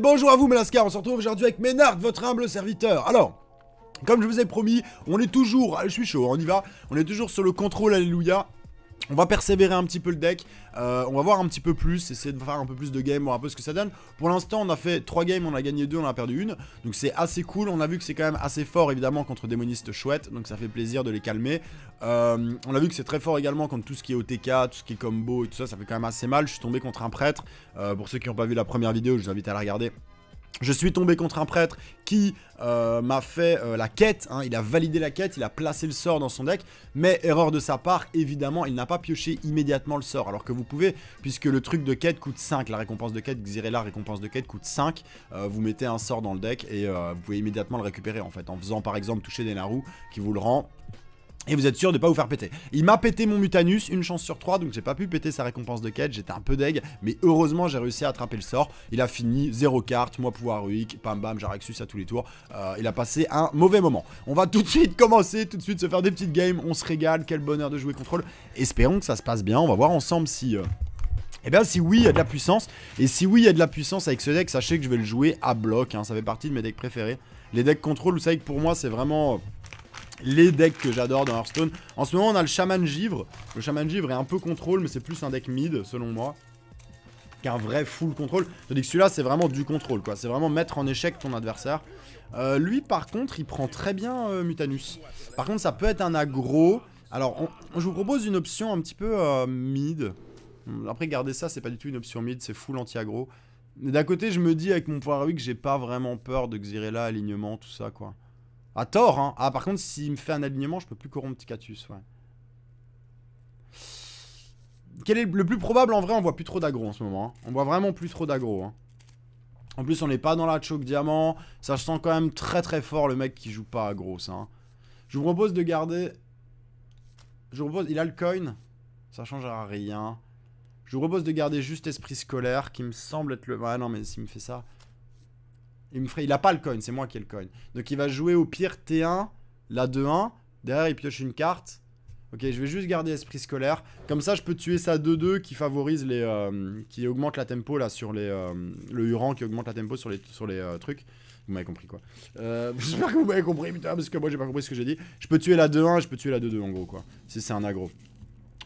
bonjour à vous Melascar, on se retrouve aujourd'hui avec Ménard, votre humble serviteur. Alors, comme je vous ai promis, on est toujours, ah, je suis chaud, hein, on y va, on est toujours sur le contrôle, alléluia, on va persévérer un petit peu le deck, euh, on va voir un petit peu plus, essayer de faire un peu plus de game, voir un peu ce que ça donne. Pour l'instant, on a fait 3 games, on a gagné 2, on a perdu une, donc c'est assez cool. On a vu que c'est quand même assez fort, évidemment, contre démonistes chouettes, donc ça fait plaisir de les calmer. Euh, on a vu que c'est très fort également contre tout ce qui est OTK, tout ce qui est combo et tout ça, ça fait quand même assez mal. Je suis tombé contre un prêtre, euh, pour ceux qui n'ont pas vu la première vidéo, je vous invite à la regarder. Je suis tombé contre un prêtre qui euh, m'a fait euh, la quête, hein. il a validé la quête, il a placé le sort dans son deck, mais erreur de sa part, évidemment, il n'a pas pioché immédiatement le sort, alors que vous pouvez, puisque le truc de quête coûte 5, la récompense de quête, Xirella récompense de quête coûte 5, euh, vous mettez un sort dans le deck et vous pouvez immédiatement le récupérer en fait, en faisant par exemple toucher des qui vous le rend, et vous êtes sûr de pas vous faire péter. Il m'a pété mon mutanus, une chance sur trois, donc j'ai pas pu péter sa récompense de quête, j'étais un peu deg, mais heureusement j'ai réussi à attraper le sort. Il a fini, zéro carte, moi pouvoir ruic, pam bam, Jaraxus à tous les tours. Euh, il a passé un mauvais moment. On va tout de suite commencer, tout de suite se faire des petites games, on se régale, quel bonheur de jouer contrôle. Espérons que ça se passe bien, on va voir ensemble si... Euh, eh bien si oui il y a de la puissance Et si oui il y a de la puissance avec ce deck Sachez que je vais le jouer à bloc hein. Ça fait partie de mes decks préférés Les decks contrôle vous savez que pour moi c'est vraiment euh, les decks que j'adore dans Hearthstone. En ce moment, on a le Shaman Givre. Le Shaman Givre est un peu contrôle, mais c'est plus un deck mid, selon moi, qu'un vrai full contrôle. Tandis que celui-là, c'est vraiment du contrôle, quoi. C'est vraiment mettre en échec ton adversaire. Euh, lui, par contre, il prend très bien euh, Mutanus. Par contre, ça peut être un aggro. Alors, je vous propose une option un petit peu euh, mid. Après, garder ça, c'est pas du tout une option mid, c'est full anti-aggro. D'un côté, je me dis, avec mon point que j'ai pas vraiment peur de Xirella, alignement, tout ça, quoi. À tort, hein. Ah, par contre, s'il me fait un alignement, je peux plus corrompre Ticatus, ouais. Quel est le plus probable En vrai, on voit plus trop d'aggro en ce moment. Hein. On voit vraiment plus trop d'aggro Hein. En plus, on n'est pas dans la choke diamant. Ça, je sens quand même très très fort le mec qui joue pas aggro, ça. Hein. Je vous propose de garder... Je vous propose... Il a le coin. Ça changera rien. Je vous propose de garder juste esprit scolaire, qui me semble être le... Ouais, non, mais s'il me fait ça... Il me ferait, il a pas le coin, c'est moi qui ai le coin. Donc il va jouer au pire T1, la 2-1. Derrière, il pioche une carte. Ok, je vais juste garder esprit scolaire. Comme ça, je peux tuer sa 2-2 qui favorise les. Euh, qui augmente la tempo là sur les. Euh, le Huran qui augmente la tempo sur les, sur les euh, trucs. Vous m'avez compris quoi. J'espère que vous m'avez compris, putain, parce que moi j'ai pas compris ce que j'ai dit. Je peux tuer la 2-1, je peux tuer la 2-2 en gros quoi. Si c'est un aggro.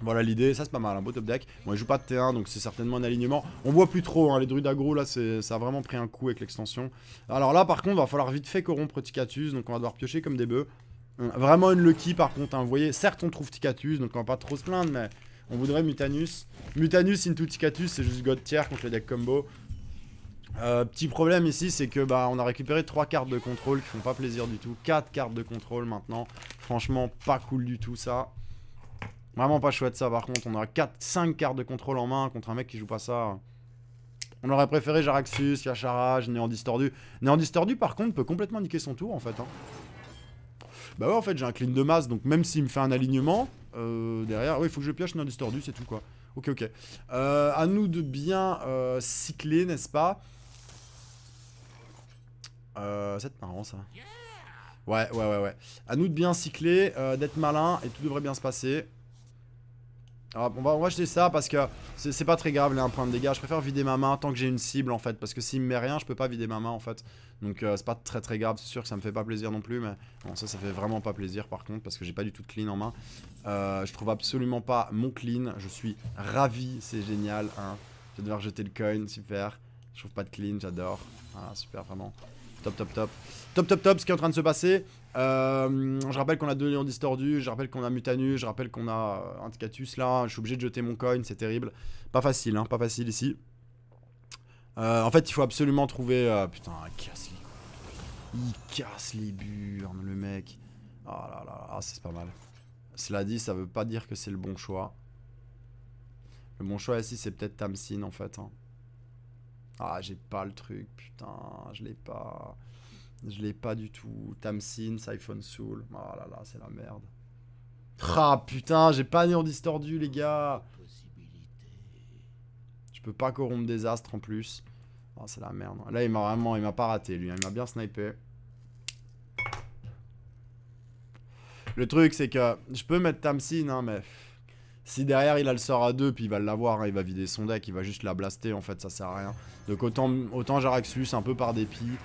Voilà l'idée, ça c'est pas mal, un beau top deck. Bon, il joue pas de T1, donc c'est certainement un alignement. On voit plus trop, hein, les druides aggro, là, ça a vraiment pris un coup avec l'extension. Alors là, par contre, va falloir vite fait corrompre Ticatus, donc on va devoir piocher comme des bœufs. Hum, vraiment une lucky, par contre, hein, vous voyez, certes on trouve Ticatus, donc on va pas trop se plaindre, mais on voudrait Mutanus. Mutanus into Ticatus, c'est juste God tier contre le deck combo. Euh, petit problème ici, c'est que bah on a récupéré 3 cartes de contrôle qui font pas plaisir du tout. 4 cartes de contrôle maintenant. Franchement, pas cool du tout ça. Vraiment pas chouette ça par contre. On aura 4, 5 cartes de contrôle en main contre un mec qui joue pas ça. On aurait préféré Jaraxus, Yacharage, Néant Distordu. Néant Distordu par contre peut complètement niquer son tour en fait. Hein. Bah ouais en fait j'ai un clean de masse donc même s'il me fait un alignement, euh, derrière, oui il faut que je pioche Néandistordu Distordu c'est tout quoi. Ok ok. A euh, à nous de bien euh, cycler n'est-ce pas euh, C'est marrant ça. Ouais ouais ouais ouais. À nous de bien cycler, d'être malin et tout devrait bien se passer on, va, on ça parce que c'est pas très grave les un point de dégâts. Je préfère vider ma main tant que j'ai une cible en fait. Parce que s'il me met rien, je peux pas vider ma main en fait. Donc euh, c'est pas très très grave. C'est sûr que ça me fait pas plaisir non plus. Mais bon, ça, ça fait vraiment pas plaisir par contre. Parce que j'ai pas du tout de clean en main. Euh, je trouve absolument pas mon clean. Je suis ravi. C'est génial. Je vais devoir jeter le coin. Super. Je trouve pas de clean. J'adore. Voilà, super vraiment. Top, top, top. Top, top, top, ce qui est en train de se passer. Euh, je rappelle qu'on a deux lions distordus, je rappelle qu'on a Mutanus, je rappelle qu'on a euh, un là, je suis obligé de jeter mon coin, c'est terrible. Pas facile, hein, pas facile ici. Euh, en fait, il faut absolument trouver... putain, il casse, les... il casse les burnes, le mec. Ah là là, ah, c'est pas mal. Cela dit, ça veut pas dire que c'est le bon choix. Le bon choix ici, c'est peut-être Tamsin, en fait. Hein. Ah, j'ai pas le truc, putain, je l'ai pas... Je l'ai pas du tout. Tamsin, Siphon Soul. Oh là là, c'est la merde. Ah putain, j'ai pas néon distordu, les gars. Je peux pas corrompre des astres en plus. Oh, c'est la merde. Là, il m'a vraiment, il m'a pas raté, lui. Hein. Il m'a bien snipé. Le truc, c'est que je peux mettre Tamsin, hein, mais si derrière il a le sort à deux puis il va l'avoir, hein, il va vider son deck, il va juste la blaster, en fait, ça sert à rien. Donc autant, autant Jaraxus, un peu par dépit,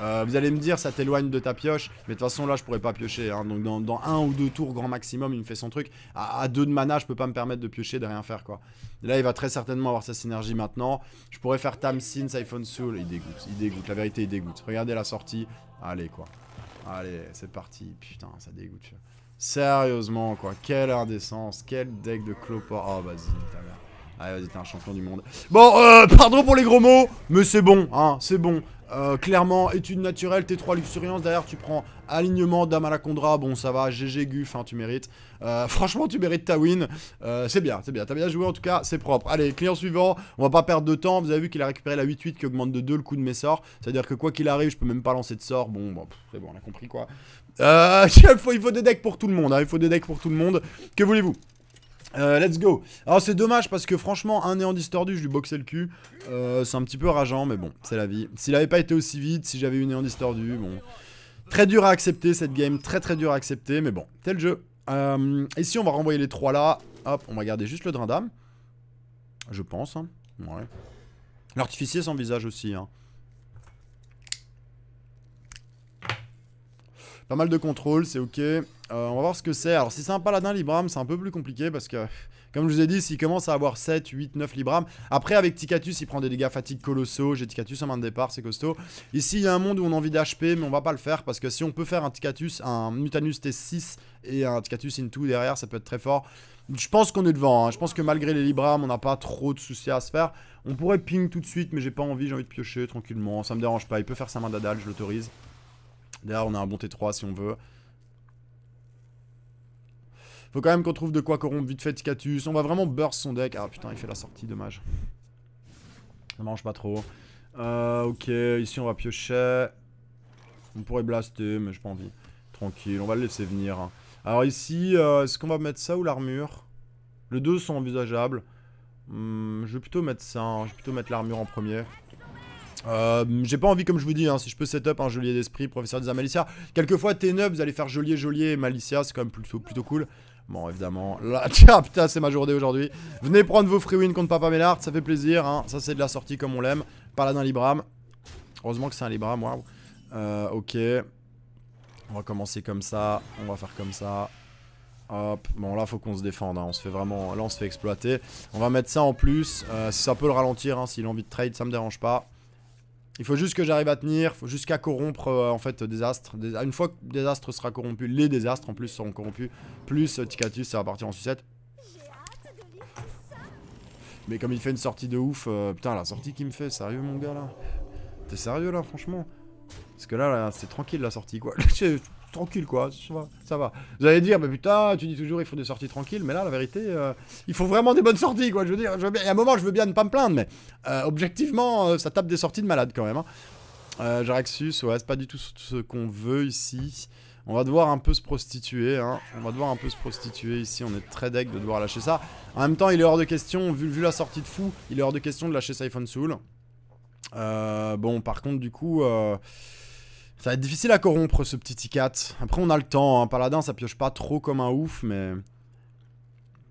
euh, vous allez me dire, ça t'éloigne de ta pioche, mais de toute façon là, je pourrais pas piocher. Hein. donc dans, un ou deux tours, grand maximum, il me fait son truc. À, deux de mana, je peux pas me permettre de piocher, de rien faire quoi. là, il va très certainement avoir sa synergie maintenant. Je pourrais faire Tamsin, Siphon Soul. Il dégoûte, il dégoûte, la vérité, il dégoûte. Regardez la sortie. Allez quoi. Allez, c'est parti. Putain, ça dégoûte. Sérieusement quoi, quelle indécence, quel deck de clopor. Oh vas-y, ta mère. Allez ah, vas-y, t'es un champion du monde. Bon, euh, pardon pour les gros mots, mais c'est bon, hein, c'est bon. Euh, clairement, étude naturelle T3 luxuriance, derrière tu prends alignement, dame à la Condra, bon ça va, GG Guff, hein, tu mérites. Euh, franchement, tu mérites ta win. Euh, c'est bien, c'est bien, t'as bien joué en tout cas, c'est propre. Allez, client suivant, on va pas perdre de temps, vous avez vu qu'il a récupéré la 8-8 qui augmente de 2 le coup de mes sorts. C'est-à-dire que quoi qu'il arrive, je peux même pas lancer de sort, bon, bon c'est bon, on a compris quoi. il, faut, il faut des decks pour tout le monde, hein, il faut des decks pour tout le monde. Que voulez-vous euh, let's go. Alors c'est dommage parce que franchement, un néant distordu, je lui boxais le cul. Euh, c'est un petit peu rageant, mais bon, c'est la vie. S'il avait pas été aussi vite, si j'avais eu néant distordu, bon. Très dur à accepter cette game, très très dur à accepter, mais bon, tel jeu. et euh, ici, on va renvoyer les trois là. Hop, on va garder juste le drain d'âme. Je pense. Hein. Ouais. L'artificier sans visage aussi. Hein. Pas mal de contrôle, c'est ok. Euh, on va voir ce que c'est. Alors si c'est un paladin Libram, c'est un peu plus compliqué parce que, comme je vous ai dit, s'il commence à avoir 7, 8, 9 Libram, après avec Ticatus, il prend des dégâts fatigue colossaux. J'ai Ticatus en main de départ, c'est costaud. Ici, il y a un monde où on a envie d'HP, mais on va pas le faire parce que si on peut faire un Ticatus, un Mutanus T6 et un Ticatus Into derrière, ça peut être très fort. Je pense qu'on est devant. Hein. Je pense que malgré les Libram, on n'a pas trop de soucis à se faire. On pourrait ping tout de suite, mais j'ai pas envie, j'ai envie de piocher tranquillement. Ça me dérange pas. Il peut faire sa main d'adal, je l'autorise. D'ailleurs, on a un bon T3 si on veut. Faut quand même qu'on trouve de quoi corrompre vite fait Ticatus. On va vraiment burst son deck. Ah putain, il fait la sortie, dommage. Ça mange pas trop. Euh, ok, ici on va piocher. On pourrait blaster, mais j'ai pas envie. Tranquille, on va le laisser venir. Alors ici, euh, est-ce qu'on va mettre ça ou l'armure Les deux sont envisageables. Hmm, je vais plutôt mettre ça, hein. je vais plutôt mettre l'armure en premier. Euh, j'ai pas envie, comme je vous dis, hein. si je peux setup un geôlier d'esprit, professeur des Amalicia. Quelquefois, T9, vous allez faire geôlier, jolier et Malicia, c'est quand même plutôt, plutôt cool. Bon, évidemment. Là, tiens, putain, c'est ma journée aujourd'hui. Venez prendre vos free wins contre Papa Mélard, ça fait plaisir. Hein. Ça, c'est de la sortie comme on l'aime. d'un Libram. Heureusement que c'est un Libram, waouh. Euh, ok. On va commencer comme ça. On va faire comme ça. Hop, bon là faut qu'on se défende, hein. on se fait vraiment, là on se fait exploiter. On va mettre ça en plus, euh, ça peut le ralentir, hein, s'il a envie de trade ça me dérange pas. Il faut juste que j'arrive à tenir, faut jusqu'à corrompre euh, en fait des astres. une fois que des astres sera corrompu, les désastres en plus seront corrompus, plus euh, Ticatus ça va partir en sucette. Mais comme il fait une sortie de ouf, euh, putain la sortie qu'il me fait, sérieux mon gars là T'es sérieux là franchement Parce que là c'est tranquille la sortie quoi. tranquille, quoi. Ça va. Vous allez dire, mais putain, tu dis toujours il faut des sorties tranquilles, mais là, la vérité, euh, il faut vraiment des bonnes sorties, quoi. Je veux dire, je veux bien, il y a un moment, je veux bien ne pas me plaindre, mais euh, objectivement, euh, ça tape des sorties de malade quand même. Hein. Jaraxus, ouais, c'est pas du tout ce qu'on veut ici. On va devoir un peu se prostituer, hein. On va devoir un peu se prostituer ici, on est très deck de devoir lâcher ça. En même temps, il est hors de question, vu, vu la sortie de fou, il est hors de question de lâcher iPhone Soul. bon, par contre, du coup... Ça va être difficile à corrompre ce petit ticat. Après on a le temps, hein. Paladin ça pioche pas trop comme un ouf mais...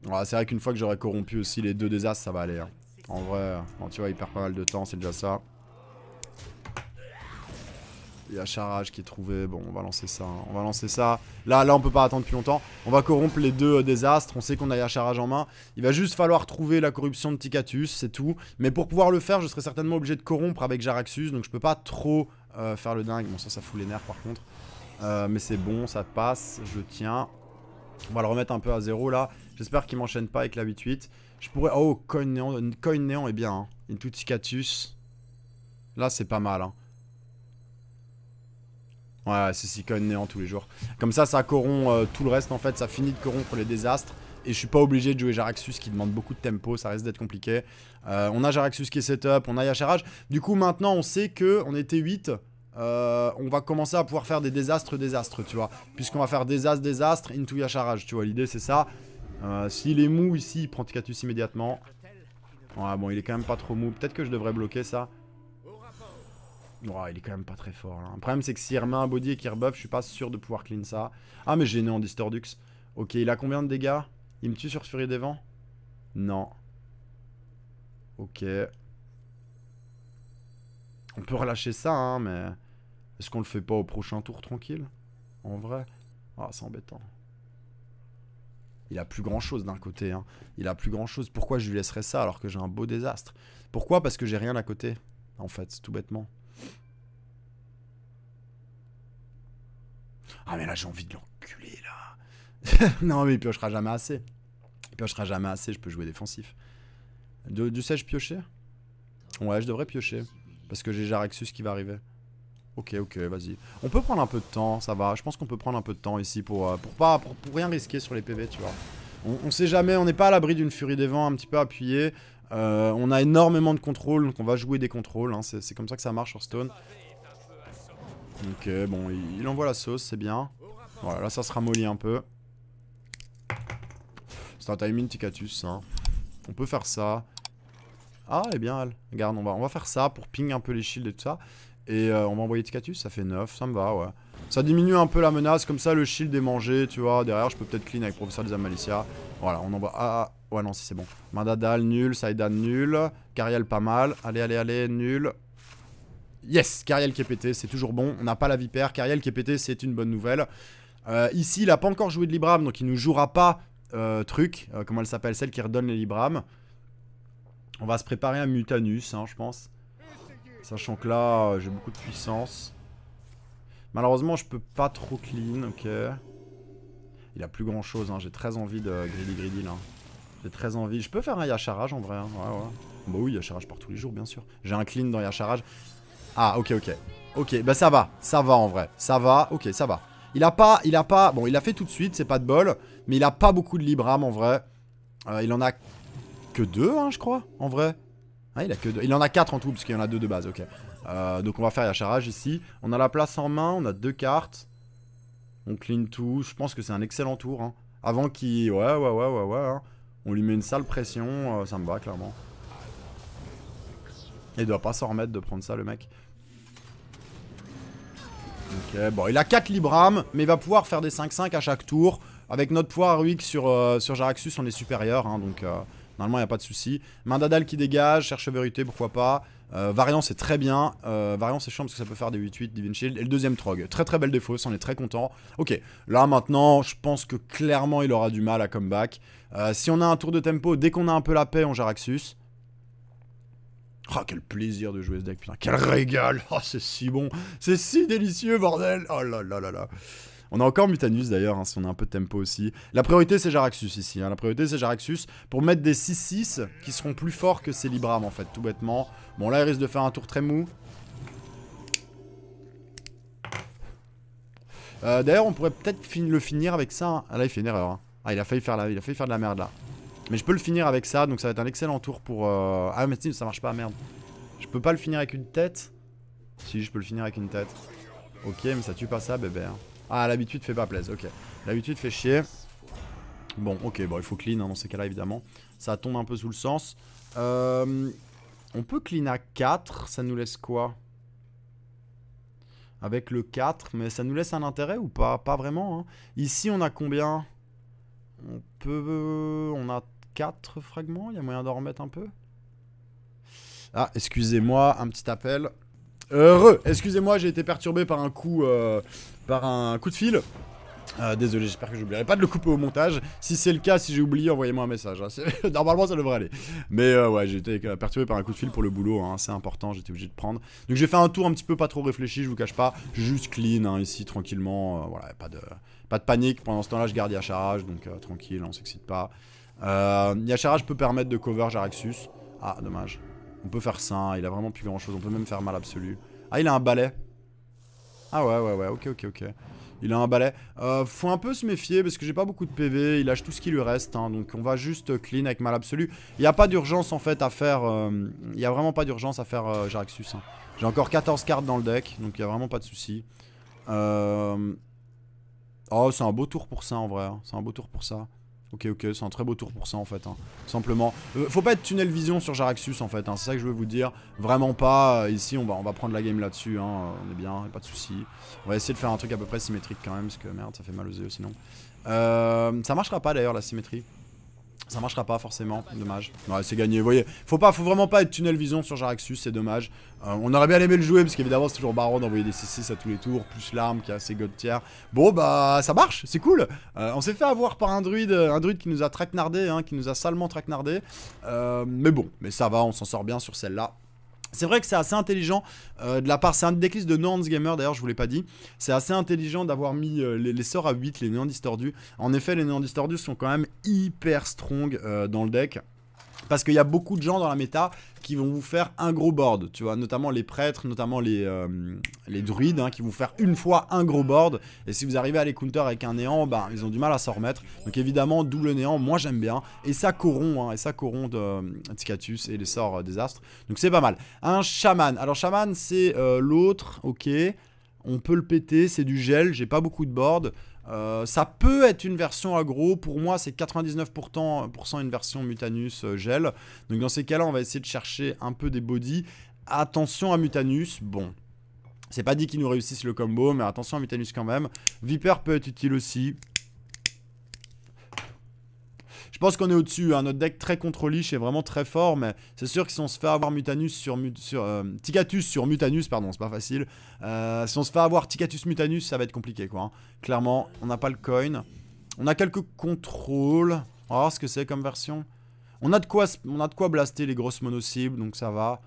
Voilà, c'est vrai qu'une fois que j'aurai corrompu aussi les deux désastres, ça va aller. Hein. En vrai, hein, tu vois il perd pas mal de temps c'est déjà ça. Il y a Charage qui est trouvé, bon on va lancer ça, on va lancer ça. Là, là on peut pas attendre plus longtemps, on va corrompre les deux euh, désastres, on sait qu'on a Yacharage en main. Il va juste falloir trouver la corruption de Ticatus, c'est tout. Mais pour pouvoir le faire, je serai certainement obligé de corrompre avec Jaraxus, donc je peux pas trop euh, faire le dingue. Bon, ça, ça fout les nerfs par contre. Euh, mais c'est bon, ça passe, je tiens. On va le remettre un peu à zéro là. J'espère qu'il m'enchaîne pas avec la 8-8. Je pourrais... Oh, coin néant, coin néant est bien. Hein. Une Catus. Là, c'est pas mal. Hein. Ouais, c'est si coin néant tous les jours. Comme ça, ça corrompt euh, tout le reste en fait. Ça finit de corrompre les désastres. Et je suis pas obligé de jouer Jaraxus qui demande beaucoup de tempo, ça risque d'être compliqué. Euh, on a Jaraxus qui est setup, on a Yacharaj Du coup, maintenant, on sait que on était 8. Euh, on va commencer à pouvoir faire des désastres, désastres, tu vois. Puisqu'on va faire désastre, désastre, into Yacharaj tu vois. L'idée, c'est ça. Euh, s'il est mou ici, il prend Ticatus immédiatement. Ouais, bon, il est quand même pas trop mou. Peut-être que je devrais bloquer ça. Oh, il est quand même pas très fort. Hein. Le problème, c'est que il remet un body et qu'il rebuff, je suis pas sûr de pouvoir clean ça. Ah, mais j'ai né en Distordux. Ok, il a combien de dégâts il me tue sur Furie des Vents Non. Ok. On peut relâcher ça, hein, mais... Est-ce qu'on le fait pas au prochain tour, tranquille En vrai Ah, c'est embêtant. Il a plus grand-chose d'un côté, hein. Il a plus grand-chose. Pourquoi je lui laisserais ça alors que j'ai un beau désastre Pourquoi Parce que j'ai rien à côté, en fait, tout bêtement. Ah mais là j'ai envie de l'enculer là. non mais il piochera jamais assez. Il piochera jamais assez, je peux jouer défensif. du sais-je piocher Ouais, je devrais piocher. Parce que j'ai Jarexus qui va arriver. Ok, ok, vas-y. On peut prendre un peu de temps, ça va. Je pense qu'on peut prendre un peu de temps ici pour, euh, pas, pour, rien risquer sur les PV, tu vois. On, on sait jamais, on n'est pas à l'abri d'une furie des vents un petit peu appuyée. Euh, on a énormément de contrôle donc on va jouer des contrôles. Hein. C'est comme ça que ça marche sur Stone. Ok, bon, il, envoie la sauce, c'est bien. Voilà, là ça sera molli un peu. C'est un timing Ticatus, hein. On peut faire ça. Ah, eh bien, elle. Regarde, on va, on va faire ça pour ping un peu les shields et tout ça. Et euh, on va envoyer Ticatus, ça fait 9, ça me va, ouais. Ça diminue un peu la menace, comme ça le shield est mangé, tu vois. Derrière, je peux peut-être clean avec Professeur des Amalicia. Voilà, on envoie... Ah, ah ouais, non, si c'est bon. Mandadal, nul. Saidan, nul. Kariel, pas mal. Allez, allez, allez, nul. Yes, Kariel qui est pété, c'est toujours bon. On n'a pas la vipère. Kariel qui est pété, c'est une bonne nouvelle. Euh, ici, il n'a pas encore joué de Libram, donc il ne jouera pas euh, truc, euh, comment elle s'appelle, celle qui redonne les libram On va se préparer un Mutanus, hein, je pense. Sachant que là, euh, j'ai beaucoup de puissance. Malheureusement, je peux pas trop clean, ok. Il a plus grand chose, hein. j'ai très envie de greedy greedy là. J'ai très envie. Je peux faire un Yacharage en vrai, hein. ouais, Bah oui, Yacharage par tous les jours, bien sûr. J'ai un clean dans Yacharage. Ah, ok, ok. Ok, bah ça va, ça va en vrai. Ça va, ok, ça va. Il a pas, il a pas, bon, il a fait tout de suite, c'est pas de bol. Mais il a pas beaucoup de Libram en vrai. Euh, il en a que deux, hein, je crois, en vrai. Ah, il, a que deux. il en a quatre en tout, parce qu'il y en a deux de base, ok. Euh, donc on va faire Yacharage ici. On a la place en main, on a deux cartes. On clean tout. Je pense que c'est un excellent tour. Hein. Avant qu'il... Ouais, ouais, ouais, ouais, ouais. Hein. On lui met une sale pression, euh, ça me va clairement. Il doit pas s'en remettre de prendre ça, le mec. Ok, bon, il a quatre Libram, mais il va pouvoir faire des 5-5 à chaque tour. Avec notre pouvoir Ruik sur, euh, sur Jaraxus, on est supérieur, hein, donc euh, normalement il n'y a pas de souci. Mandadal qui dégage, cherche vérité, pourquoi pas. Euh, Variant c'est très bien, euh, Variant c'est chiant parce que ça peut faire des 8-8, Divine Shield. Et le deuxième Trog, très très belle défausse, on est très content. Ok, là maintenant je pense que clairement il aura du mal à comeback. si on a un tour de tempo, dès qu'on a un peu la paix, on Jaraxus. oh, quel plaisir de jouer ce deck, putain, quel régal! Ah, c'est si bon! C'est si délicieux, bordel! Oh là là là là! On a encore Mutanus d'ailleurs, hein, si on a un peu de tempo aussi. La priorité c'est Jaraxus ici, hein. la priorité c'est Jaraxus pour mettre des 6-6 qui seront plus forts que ses en fait, tout bêtement. Bon là il risque de faire un tour très mou. Euh, d'ailleurs on pourrait peut-être le finir avec ça. Hein. Ah là il fait une erreur. Ah il a failli faire il a failli faire de la merde là. Mais je peux le finir avec ça, donc ça va être un excellent tour pour... Euh, ah mais ça marche pas, merde. Je peux pas le finir avec une tête Si, je peux le finir avec une tête. Ok, mais ça tue pas ça, bébé. Ah, l'habitude fait pas plaisir, ok. L'habitude fait chier. Bon, ok, bon, il faut clean hein, dans ces cas-là, évidemment. Ça tombe un peu sous le sens. Euh, on peut clean à 4, ça nous laisse quoi Avec le 4, mais ça nous laisse un intérêt ou pas Pas vraiment. Hein. Ici, on a combien On peut... On a 4 fragments, il y a moyen d'en remettre un peu Ah, excusez-moi, un petit appel. Heureux. Excusez-moi, j'ai été perturbé par un coup, euh, par un coup de fil. Ah, désolé, j'espère que j'oublierai pas de le couper au montage. Si c'est le cas, si j'ai oublié, envoyez-moi un message. Hein. Normalement, ça devrait aller. Mais euh, ouais, j'ai été perturbé par un coup de fil pour le boulot. Hein. C'est important, j'étais obligé de prendre. Donc j'ai fait un tour un petit peu pas trop réfléchi, je vous cache pas. Juste clean hein, ici, tranquillement. Euh, voilà, pas de, pas de panique. Pendant ce temps-là, je garde Yacharage, donc tranquille, on s'excite pas. Yacharage peut permettre de cover Jaraxus. Ah, dommage. On peut faire ça, il a vraiment plus grand chose, on peut même faire mal absolu. Ah, il a un balai. Ah ouais, ouais, ouais, ok, ok, ok. Il a un balai. Euh, faut un peu se méfier parce que j'ai pas beaucoup de PV. Il lâche tout ce qui lui reste. Hein, donc on va juste clean avec mal absolu. Il n'y a pas d'urgence en fait à faire. Euh, il a vraiment pas d'urgence à faire euh, Jaraxus. Hein. J'ai encore 14 cartes dans le deck. Donc il n'y a vraiment pas de souci. Euh, oh, c'est un beau tour pour ça en vrai. Hein. C'est un beau tour pour ça. Ok, ok, c'est un très beau tour pour ça en fait. Hein. Simplement. Euh, faut pas être tunnel vision sur Jaraxus en fait, hein, c'est ça que je veux vous dire. Vraiment pas. Euh, ici, on va, prendre la game là-dessus. Hein, euh, on est bien, pas de souci. On va essayer de faire un truc à peu près symétrique quand même, parce que merde, ça fait mal aux yeux sinon. ça marchera pas d'ailleurs la symétrie. Ça marchera pas forcément, dommage. Ouais, c'est gagné, vous voyez. Faut pas, faut vraiment pas être tunnel vision sur Jaraxus, c'est dommage. Euh, on aurait bien aimé le jouer, parce qu'évidemment c'est toujours baron d'envoyer des C6 à tous les tours, plus l'arme qui a assez god tiers. Bon bah, ça marche, c'est cool. Euh, on s'est fait avoir par un druide, un druide qui nous a traquenardé, hein, qui nous a salement traquenardé. Euh, mais bon, mais ça va, on s'en sort bien sur celle-là. C'est vrai que c'est assez intelligent euh, de la part, c'est un decklist de Nance Gamer d'ailleurs, je vous l'ai pas dit. C'est assez intelligent d'avoir mis euh, les, sorts à 8, les néants distordus. En effet, les néants distordus sont quand même hyper strong euh, dans le deck. Parce qu'il y a beaucoup de gens dans la méta qui vont vous faire un gros board, tu vois, notamment les prêtres, notamment les, euh, les druides, hein, qui vont faire une fois un gros board, et si vous arrivez à les counter avec un néant, ben, ils ont du mal à s'en remettre, donc évidemment, double néant, moi j'aime bien, et ça corrompt, hein, et ça corrompt de, euh, et les sorts euh, des astres. donc c'est pas mal. Un chaman, alors chaman c'est l'autre, ok, on peut le péter, c'est du gel, j'ai pas beaucoup de board, euh, ça peut être une version agro, pour moi c'est 99% une version Mutanus euh, gel. Donc dans ces cas-là, on va essayer de chercher un peu des bodies. Attention à Mutanus, bon, c'est pas dit qu'ils nous réussissent le combo, mais attention à Mutanus quand même. Viper peut être utile aussi, je pense qu'on est au-dessus. Un hein. Notre deck très contrôlé, leash est vraiment très fort. Mais c'est sûr que si on se fait avoir Mutanus sur. sur euh, Ticatus sur Mutanus, pardon, c'est pas facile. Euh, si on se fait avoir Ticatus Mutanus, ça va être compliqué quoi. Hein. Clairement, on n'a pas le coin. On a quelques contrôles. On va voir ce que c'est comme version. On a, de quoi, on a de quoi blaster les grosses mono-cibles, donc ça va.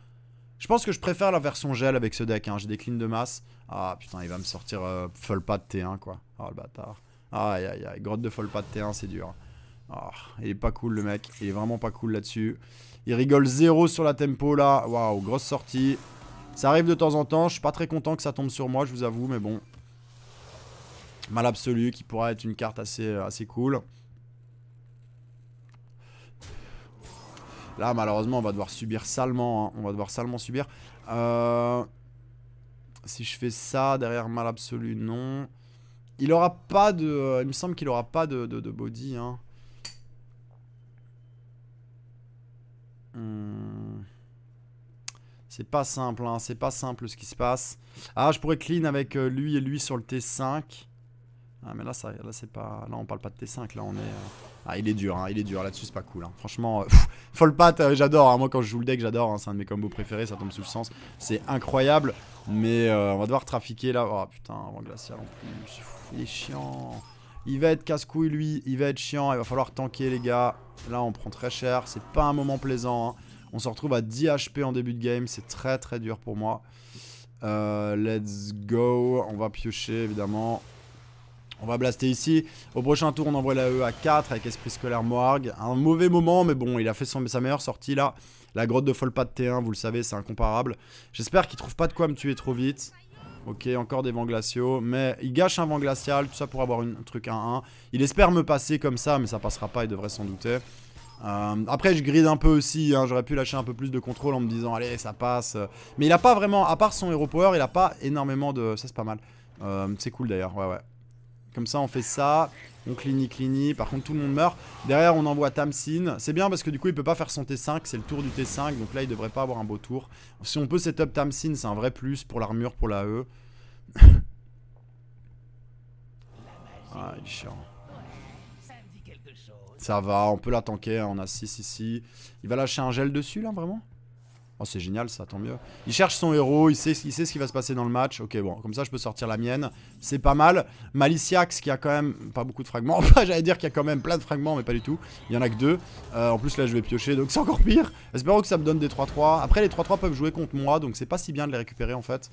Je pense que je préfère la version gel avec ce deck. Hein. J'ai des cleans de masse. Ah putain, il va me sortir euh, Pas de T1 quoi. Oh le bâtard. Aïe aïe aïe, grotte de Full Pas de T1, c'est dur. Ah, il est pas cool le mec, il est vraiment pas cool là-dessus. Il rigole zéro sur la tempo là, waouh, grosse sortie. Ça arrive de temps en temps, je suis pas très content que ça tombe sur moi, je vous avoue, mais bon. Mal absolu qui pourrait être une carte assez, euh, assez cool. Là, malheureusement, on va devoir subir salement. Hein. On va devoir salement subir. Euh, si je fais ça, derrière mal absolu, non. Il aura pas de... Euh, il me semble qu'il aura pas de, de body. Hein. Hmm. C'est pas simple, hein. c'est pas simple ce qui se passe. Ah, je pourrais clean avec euh, lui et lui sur le T5. Ah, mais là, ça, là c'est pas... Là, on parle pas de T5, là, on est... Euh, ah, il est dur, hein, il est dur, là-dessus, c'est pas cool. Hein. Franchement, euh, j'adore. Hein. Moi, quand je joue le deck, j'adore. Hein, c'est un de mes combos préférés, ça tombe sous le sens. C'est incroyable, mais on va devoir trafiquer là. Oh putain, avant glacial en plus. Il est chiant. Il va être casse-couille lui, il va être chiant, il va falloir tanker les gars. Là on prend très cher, c'est pas un moment plaisant. Hein. On se retrouve à 10 HP en début de game, c'est très très dur pour moi. Euh, let's go, on va piocher évidemment. On va blaster ici. Au prochain tour, on envoie la E à 4 avec Esprit Scolaire Moarg. Un mauvais moment, mais bon, il a fait sa meilleure sortie là. La grotte de pas de T1, vous le savez, c'est incomparable. J'espère qu'il trouve pas de quoi me tuer trop vite. Ok, encore des vents glaciaux. Mais il gâche un vent glacial, tout ça pour avoir un truc 1-1. Il espère me passer comme ça, mais ça passera pas, il devrait s'en douter. Euh, après, je grid un peu aussi. Hein, j'aurais pu lâcher un peu plus de contrôle en me disant, allez, ça passe. Mais il a pas vraiment, à part son hero power, il a pas énormément de. Ça, c'est pas mal. Euh, c'est cool d'ailleurs, ouais, ouais. Comme ça, on fait ça. On clinique lini Par contre, tout le monde meurt. Derrière, on envoie Tamsin. C'est bien parce que du coup, il peut pas faire son T5. C'est le tour du T5. Donc là, il devrait pas avoir un beau tour. Si on peut setup Tamsin, c'est un vrai plus pour l'armure, pour la E. ah, il est chiant. Ça va, on peut la tanker. On a 6 ici. Il va lâcher un gel dessus, là, vraiment Oh, c'est génial ça, tant mieux. Il cherche son héros, il sait, ce qui va se passer dans le match. Ok, bon, comme ça je peux sortir la mienne. C'est pas mal. Maliciax qui a quand même pas beaucoup de fragments. Enfin, j'allais dire qu'il y a quand même plein de fragments, mais pas du tout. Il y en a que deux. Euh, en plus, là je vais piocher, donc c'est encore pire. Espérons que ça me donne des 3-3. Après, les 3-3 peuvent jouer contre moi, donc c'est pas si bien de les récupérer en fait.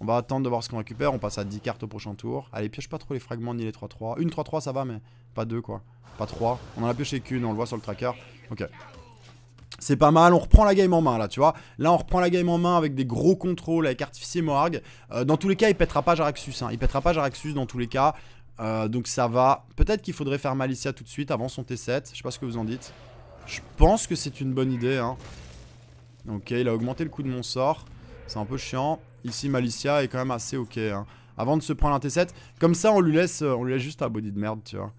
On va attendre de voir ce qu'on récupère. On passe à 10 cartes au prochain tour. Allez, pioche pas trop les fragments ni les 3-3. Une 3-3, ça va, mais pas deux, quoi. Pas trois On en a pioché qu'une, on le voit sur le tracker. Ok. C'est pas mal, on reprend la game en main là, tu vois. Là, on reprend la game en main avec des gros contrôles, avec Artificier Morg. Euh, dans tous les cas, il pètera pas Jaraxus. Hein. Il pètera pas Jaraxus dans tous les cas. Euh, donc ça va. Peut-être qu'il faudrait faire Malicia tout de suite avant son T7. Je sais pas ce que vous en dites. Je pense que c'est une bonne idée. Hein. Ok, il a augmenté le coût de mon sort. C'est un peu chiant. Ici, Malicia est quand même assez ok. Hein. Avant de se prendre un T7. Comme ça, on lui laisse, euh, on lui laisse juste un body de merde, tu vois.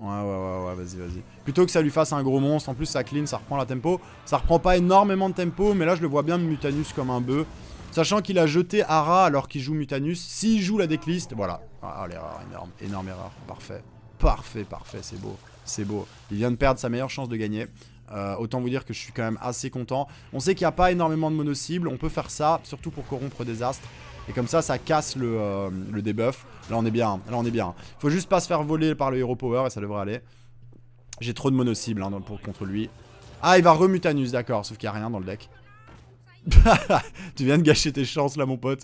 Ouais, ouais, ouais, ouais vas-y, vas-y. Plutôt que ça lui fasse un gros monstre, en plus ça clean, ça reprend la tempo. Ça reprend pas énormément de tempo, mais là je le vois bien Mutanus comme un bœuf. Sachant qu'il a jeté Ara alors qu'il joue Mutanus. S'il joue la decklist, voilà. Ah, l'erreur, énorme, énorme erreur. Parfait. Parfait, parfait, c'est beau. C'est beau. Il vient de perdre sa meilleure chance de gagner. Euh, autant vous dire que je suis quand même assez content. On sait qu'il n'y a pas énormément de mono-cibles. On peut faire ça, surtout pour corrompre des astres. Et comme ça, ça casse euh, le, debuff. Là, on est bien. Là, on est bien. Faut juste pas se faire voler par le Hero Power et ça devrait aller. J'ai trop de mono cibles hein, contre lui. Ah, il va remutanus, d'accord. Sauf qu'il n'y a rien dans le deck. tu viens de gâcher tes chances là, mon pote.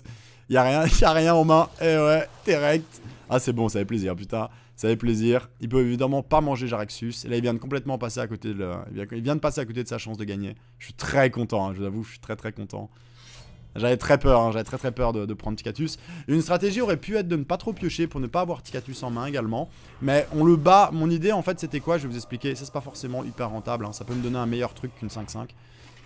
Il n'y a, rien, y a rien en main. Eh ouais, t'es rect. Ah, c'est bon, ça fait plaisir, putain. Ça fait plaisir. Il peut évidemment pas manger Jaraxus. Et là, il vient de complètement passer à côté de, il vient de passer à côté de sa chance de gagner. Je suis très content, hein, je vous avoue, je suis très très content. J'avais très peur, hein, j'avais très très peur de, prendre Ticatus. Une stratégie aurait pu être de ne pas trop piocher pour ne pas avoir Ticatus en main également. Mais on le bat, mon idée en fait c'était quoi Je vais vous expliquer, ça c'est pas forcément hyper rentable, hein. ça peut me donner un meilleur truc qu'une 5-5.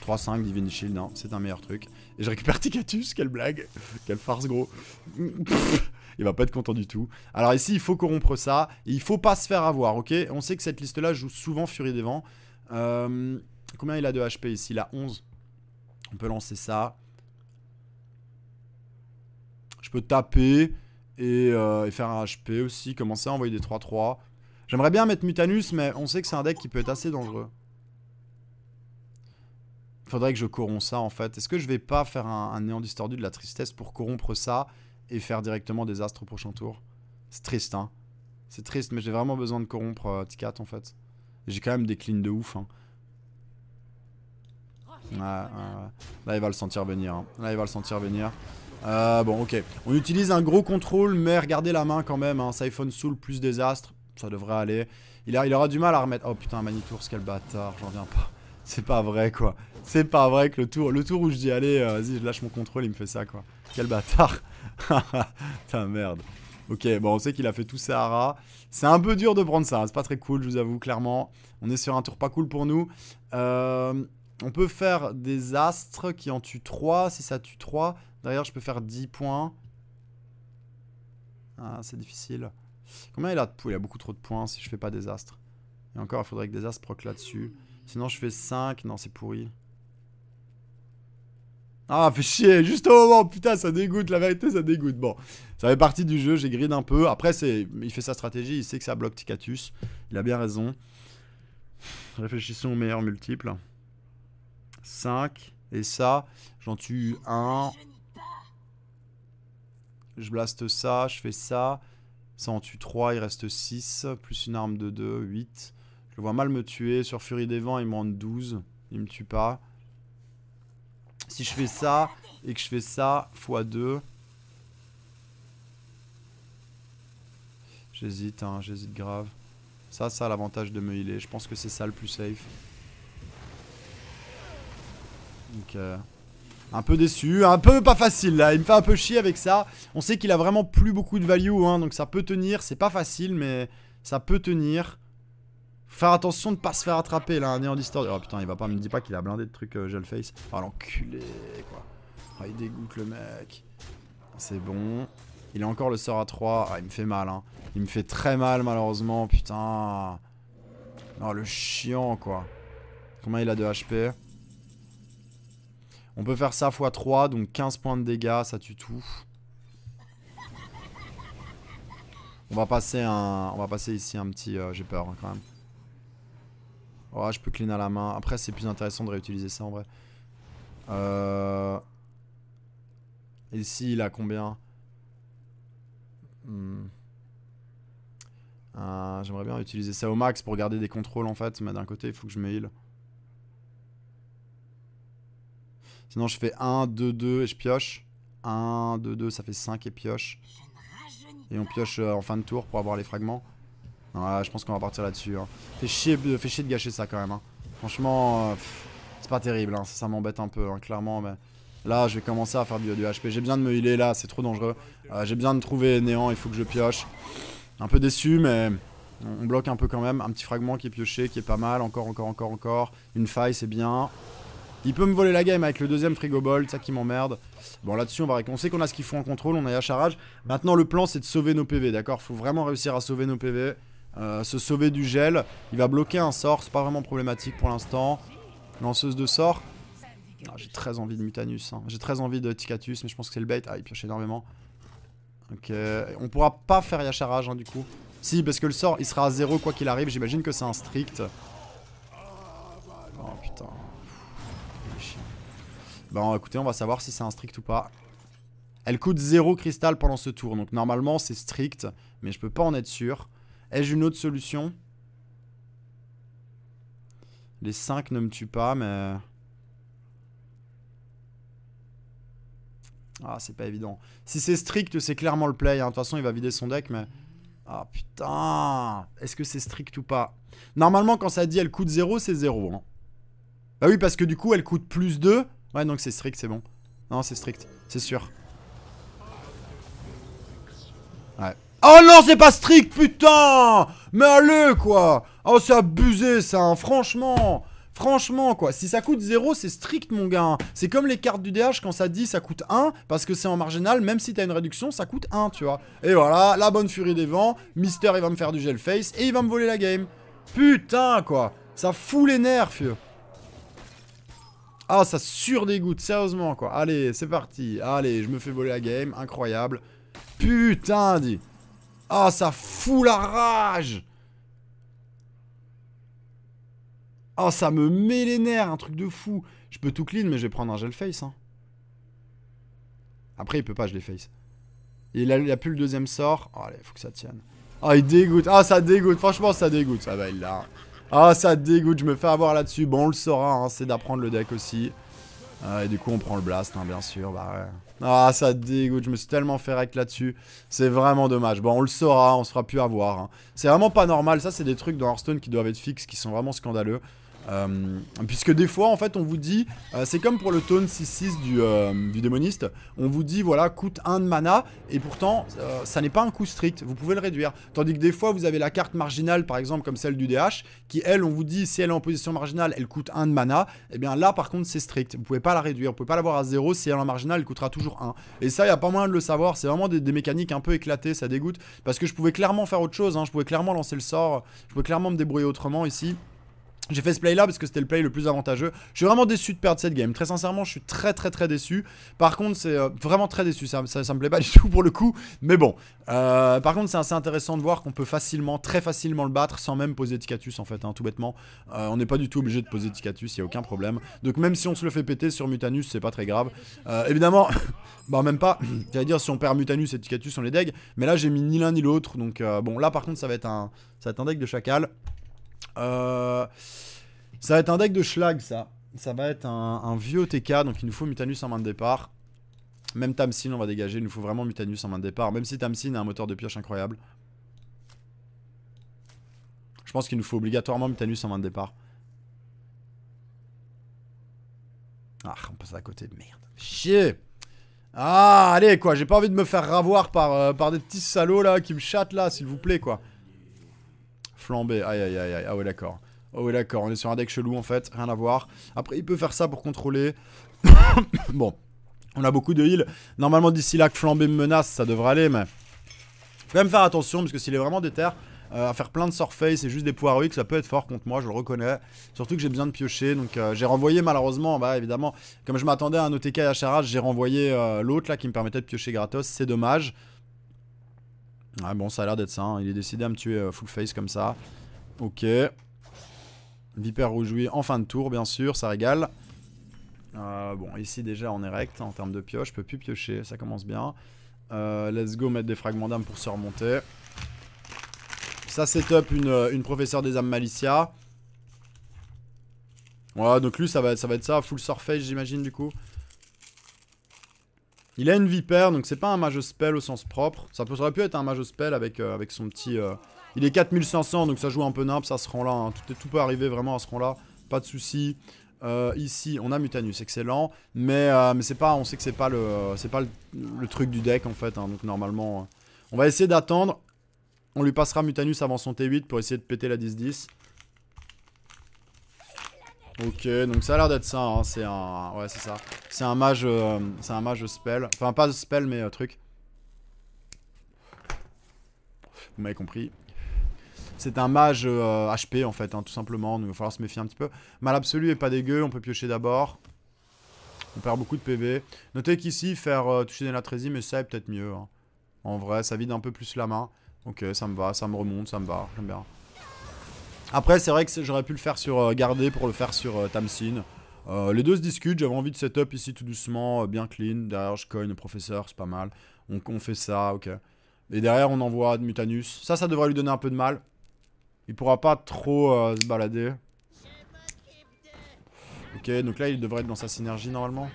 3-5 Divine Shield, hein. c'est un meilleur truc. Et je récupère Ticatus, quelle blague, quelle farce gros. il va pas être content du tout. Alors ici il faut corrompre ça, il faut pas se faire avoir, ok On sait que cette liste là joue souvent Furie des Vents. Euh, combien il a de HP ici Il a 11. On peut lancer ça taper euh, et, faire un HP aussi, commencer à envoyer des 3-3. J'aimerais bien mettre Mutanus, mais on sait que c'est un deck qui peut être assez dangereux. Faudrait que je corromps ça en fait. Est-ce que je vais pas faire un, néant distordu de la tristesse pour corrompre ça et faire directement des astres au prochain tour C'est triste hein. C'est triste, mais j'ai vraiment besoin de corrompre euh, ticat en fait. J'ai quand même des cleans de ouf. Hein. Là, il va le sentir venir. Hein. Là, il va le sentir venir. Ah, bon, ok. On utilise un gros contrôle, mais regardez la main quand même. Un hein. Siphon Soul plus des astres ça devrait aller. Il, a, il aura du mal à remettre... Oh putain, ce quel bâtard, j'en viens pas. C'est pas vrai, quoi. C'est pas vrai que le tour, le tour où je dis allez, euh, vas-y, je lâche mon contrôle, il me fait ça, quoi. Quel bâtard. Ta merde. Ok, bon, on sait qu'il a fait tout Sahara. C'est un peu dur de prendre ça, hein. c'est pas très cool, je vous avoue, clairement. On est sur un tour pas cool pour nous. Euh, on peut faire des astres qui en tuent 3, si ça tue 3. D'ailleurs, je peux faire 10 points. Ah, c'est difficile. Combien il a de points Il a beaucoup trop de points si je fais pas astres. Et encore, il faudrait que des astres proc là-dessus. Sinon, je fais 5. Non, c'est pourri. Ah, fait chier, juste au moment, putain, ça dégoûte, la vérité, ça dégoûte. Bon, ça fait partie du jeu, j'ai grid un peu. Après, c'est, il fait sa stratégie, il sait que ça bloque Ticatus. Il a bien raison. Réfléchissons au meilleur multiple. 5, et ça, j'en tue 1, je blaste ça, je fais ça. Ça en tue 3, il reste 6, plus une arme de 2, 8. Je le vois mal me tuer. Sur Furie des Vents, il me rend 12. Il me tue pas. Si je fais ça et que je fais ça x 2. J'hésite, hein, j'hésite grave. Ça, ça a l'avantage de me healer. Je pense que c'est ça le plus safe. Ok. euh un peu déçu, un peu pas facile là, il me fait un peu chier avec ça. On sait qu'il a vraiment plus beaucoup de value, hein, donc ça peut tenir, c'est pas facile, mais ça peut tenir. faire attention de pas se faire attraper là, un néant Oh putain, il va pas, me dit pas qu'il a blindé de trucs euh, gel face. Oh ah, l'enculé quoi. Oh, il dégoûte le mec. C'est bon. Il a encore le sort à 3. Ah, il me fait mal, hein. Il me fait très mal, malheureusement. Putain. Oh, le chiant, quoi. Combien il a de HP on peut faire ça x3, donc 15 points de dégâts, ça tue tout. On va passer un, on va passer ici un petit, euh, j'ai peur hein, quand même. Oh, je peux clean à la main. Après, c'est plus intéressant de réutiliser ça en vrai. Ici, euh, il a combien hmm. euh, J'aimerais bien utiliser ça au max pour garder des contrôles en fait, mais d'un côté, il faut que je me heal. Sinon, je fais 1, 2, 2 et je pioche. 1, 2, 2, ça fait 5 et pioche. Et on pioche euh, en fin de tour pour avoir les fragments. je pense qu'on va partir là-dessus. Hein. Fait, euh, chier, de gâcher ça quand même. Hein. Franchement, euh, c'est pas terrible. Hein. Ça, m'embête un peu, hein, clairement. Mais là, je vais commencer à faire du, du HP. J'ai besoin de me healer là, c'est trop dangereux. J'ai besoin de trouver néant, il faut que je pioche. Un peu déçu, mais on, on bloque un peu quand même. Un petit fragment qui est pioché, qui est pas mal. Encore, encore, encore, encore. Une faille, c'est bien. Il peut me voler la game avec le deuxième frigo bolt, ça qui m'emmerde. Bon, là-dessus, on va sait qu'on a ce qu'il faut en contrôle, on a Yacharage. Maintenant, le plan, c'est de sauver nos PV, d'accord Faut vraiment réussir à sauver nos PV. Euh, se sauver du gel. Il va bloquer un sort, c'est pas vraiment problématique pour l'instant. Lanceuse de sort. Ah, j'ai très envie de Mutanus. Hein. J'ai très envie de Ticatus, mais je pense que c'est le bait. Ah, il pioche énormément. Ok, on pourra pas faire Yacharage, hein, du coup. Si, parce que le sort, il sera à 0 quoi qu'il arrive. J'imagine que c'est un strict. Bah écoutez, on va savoir si c'est un strict ou pas. Elle coûte 0 cristal pendant ce tour. Donc normalement, c'est strict. Mais je peux pas en être sûr. Ai-je une autre solution Les 5 ne me tuent pas, mais... Ah, c'est pas évident. Si c'est strict, c'est clairement le play. Hein. De toute façon, il va vider son deck, mais... Ah, putain Est-ce que c'est strict ou pas Normalement, quand ça dit elle coûte 0, c'est 0. Hein. Bah oui, parce que du coup, elle coûte plus 2. Ouais, donc c'est strict, c'est bon. Non, c'est strict, c'est sûr. Ouais. Oh non, c'est pas strict, putain Mais allez, quoi Oh, c'est abusé, ça, hein, franchement Franchement, quoi. Si ça coûte 0, c'est strict, mon gars. Hein. C'est comme les cartes du DH, quand ça dit ça coûte 1, parce que c'est en marginal, même si t'as une réduction, ça coûte 1, tu vois. Et voilà, la bonne furie des vents, Mister, il va me faire du gel face, et il va me voler la game. Putain, quoi. Ça fout les nerfs, ah, ça surdégoûte, sérieusement, quoi. Allez, c'est parti. Allez, je me fais voler la game, incroyable. Putain, dit. Ah, ça fout la rage Ah, ça me met les nerfs, un truc de fou. Je peux tout clean, mais je vais prendre un gel face, hein. Après, il peut pas, je les face. Il a, a plus le deuxième sort. Oh, allez, faut que ça tienne. Ah, il dégoûte. Ah, ça dégoûte. Franchement, ça dégoûte. Ah, bah, il l'a. Ah, ça dégoûte, je me fais avoir là-dessus. Bon, on le saura, hein, c'est d'apprendre le deck aussi. Euh, et du coup, on prend le blast, hein, bien sûr. Bah ouais. Ah, ça dégoûte, je me suis tellement fait rec là-dessus. C'est vraiment dommage. Bon, on le saura, on sera fera plus avoir. Hein. C'est vraiment pas normal. Ça, c'est des trucs dans Hearthstone qui doivent être fixes, qui sont vraiment scandaleux. Euh, puisque des fois, en fait, on vous dit, euh, c'est comme pour le Tone 6-6 euh, du, démoniste, on vous dit, voilà, coûte 1 de mana, et pourtant, ça n'est pas un coût strict, vous pouvez le réduire. Tandis que des fois, vous avez la carte marginale, par exemple, comme celle du DH, qui, elle, on vous dit, si elle est en position marginale, elle coûte 1 de mana, et eh bien là, par contre, c'est strict, vous pouvez pas la réduire, vous pouvez pas l'avoir à 0, si elle est en marginale, elle coûtera toujours 1. Et ça, il a pas moyen de le savoir, c'est vraiment des, mécaniques un peu éclatées, ça dégoûte, parce que je pouvais clairement faire autre chose, hein, je pouvais clairement lancer le sort, je pouvais clairement me débrouiller autrement ici. J'ai fait ce play là parce que c'était le play le plus avantageux. Je suis vraiment déçu de perdre cette game. Très sincèrement, je suis très très très déçu. Par contre, c'est euh, vraiment très déçu. Ça, ça, me plaît pas du tout pour le coup. Mais bon. Euh, par contre, c'est assez intéressant de voir qu'on peut facilement, très facilement le battre sans même poser Ticatus en fait, hein, tout bêtement. Euh, on n'est pas du tout obligé de poser Ticatus, il n'y a aucun problème. Donc même si on se le fait péter sur Mutanus, c'est pas très grave. évidemment, bah même pas. cest à dire si on perd Mutanus et Ticatus, on les deg. Mais là, j'ai mis ni l'un ni l'autre. Donc bon, là par contre, ça va être un, ça va être un deck de chacal. Euh, ça va être un deck de schlag, ça. Ça va être un, vieux TK, donc il nous faut Mutanus en main de départ. Même Tamsin, on va dégager, il nous faut vraiment Mutanus en main de départ. Même si Tamsin a un moteur de pioche incroyable. Je pense qu'il nous faut obligatoirement Mutanus en main de départ. Ah, on passe à côté, de merde. Chier Ah, allez, quoi, j'ai pas envie de me faire ravoir par, euh, par des petits salauds, là, qui me chatent là, s'il vous plaît, quoi. Flambé. Aïe, aïe, aïe, aïe. Ah ouais, d'accord. Ah ouais, d'accord. On est sur un deck chelou, en fait. Rien à voir. Après, il peut faire ça pour contrôler. bon. On a beaucoup de heal. Normalement, d'ici là, que Flambé me menace, ça devrait aller, mais... Faut quand même faire attention, parce que s'il est vraiment déter... terres euh, à faire plein de surface et juste des poireaux ça peut être fort contre moi, je le reconnais. Surtout que j'ai besoin de piocher, donc euh, j'ai renvoyé malheureusement, bah évidemment, comme je m'attendais à un OTK et à j'ai renvoyé euh, l'autre là qui me permettait de piocher gratos, c'est dommage. Ouais, bon, ça a l'air d'être ça. Hein. Il est décidé à me tuer euh, full face comme ça. Ok. Viper oui. en fin de tour, bien sûr, ça régale. Euh, bon, ici déjà on est rect hein, en termes de pioche. Je peux plus piocher, ça commence bien. Euh, let's go mettre des fragments d'âme pour se remonter. Ça setup une, une professeure des âmes Malicia. Voilà, donc lui ça va, ça va être ça, full surface j'imagine du coup. Il a une vipère, donc c'est pas un mage spell au sens propre. Ça, peut, aurait pu être un mage spell avec, euh, avec son petit... Euh, il est 4500, donc ça joue un peu nimp, ça se rend là. Hein. Tout, tout, peut arriver vraiment à ce rang-là, pas de souci. Euh, ici, on a Mutanus, excellent. Mais, mais c'est pas, on sait que c'est pas, le, pas le, truc du deck, en fait. Hein. donc normalement, on va essayer d'attendre. On lui passera Mutanus avant son T8 pour essayer de péter la 10-10. Ok, donc ça a l'air d'être ça, hein. c'est un... Ouais, c'est ça. C'est un mage... Euh, c'est un mage spell. Enfin, pas spell, mais euh, truc. Vous m'avez compris. C'est un mage HP, euh, en fait, hein, tout simplement. Donc, il va falloir se méfier un petit peu. Mal absolu et pas dégueu, on peut piocher d'abord. On perd beaucoup de PV. Notez qu'ici, faire toucher des latrésies, mais ça est peut-être mieux. Hein. En vrai, ça vide un peu plus la main. Ok, ça me va, ça me remonte, ça me va, j'aime bien. Après, c'est vrai que j'aurais pu le faire sur euh, garder pour le faire sur euh, Tamsin. Euh, les deux se discutent, j'avais envie de setup ici tout doucement, bien clean. Derrière, je coin le professeur, c'est pas mal. On, on, fait ça, ok. Et derrière, on envoie Mutanus. Ça, ça devrait lui donner un peu de mal. Il pourra pas trop se balader. Ok, donc là, il devrait être dans sa synergie normalement.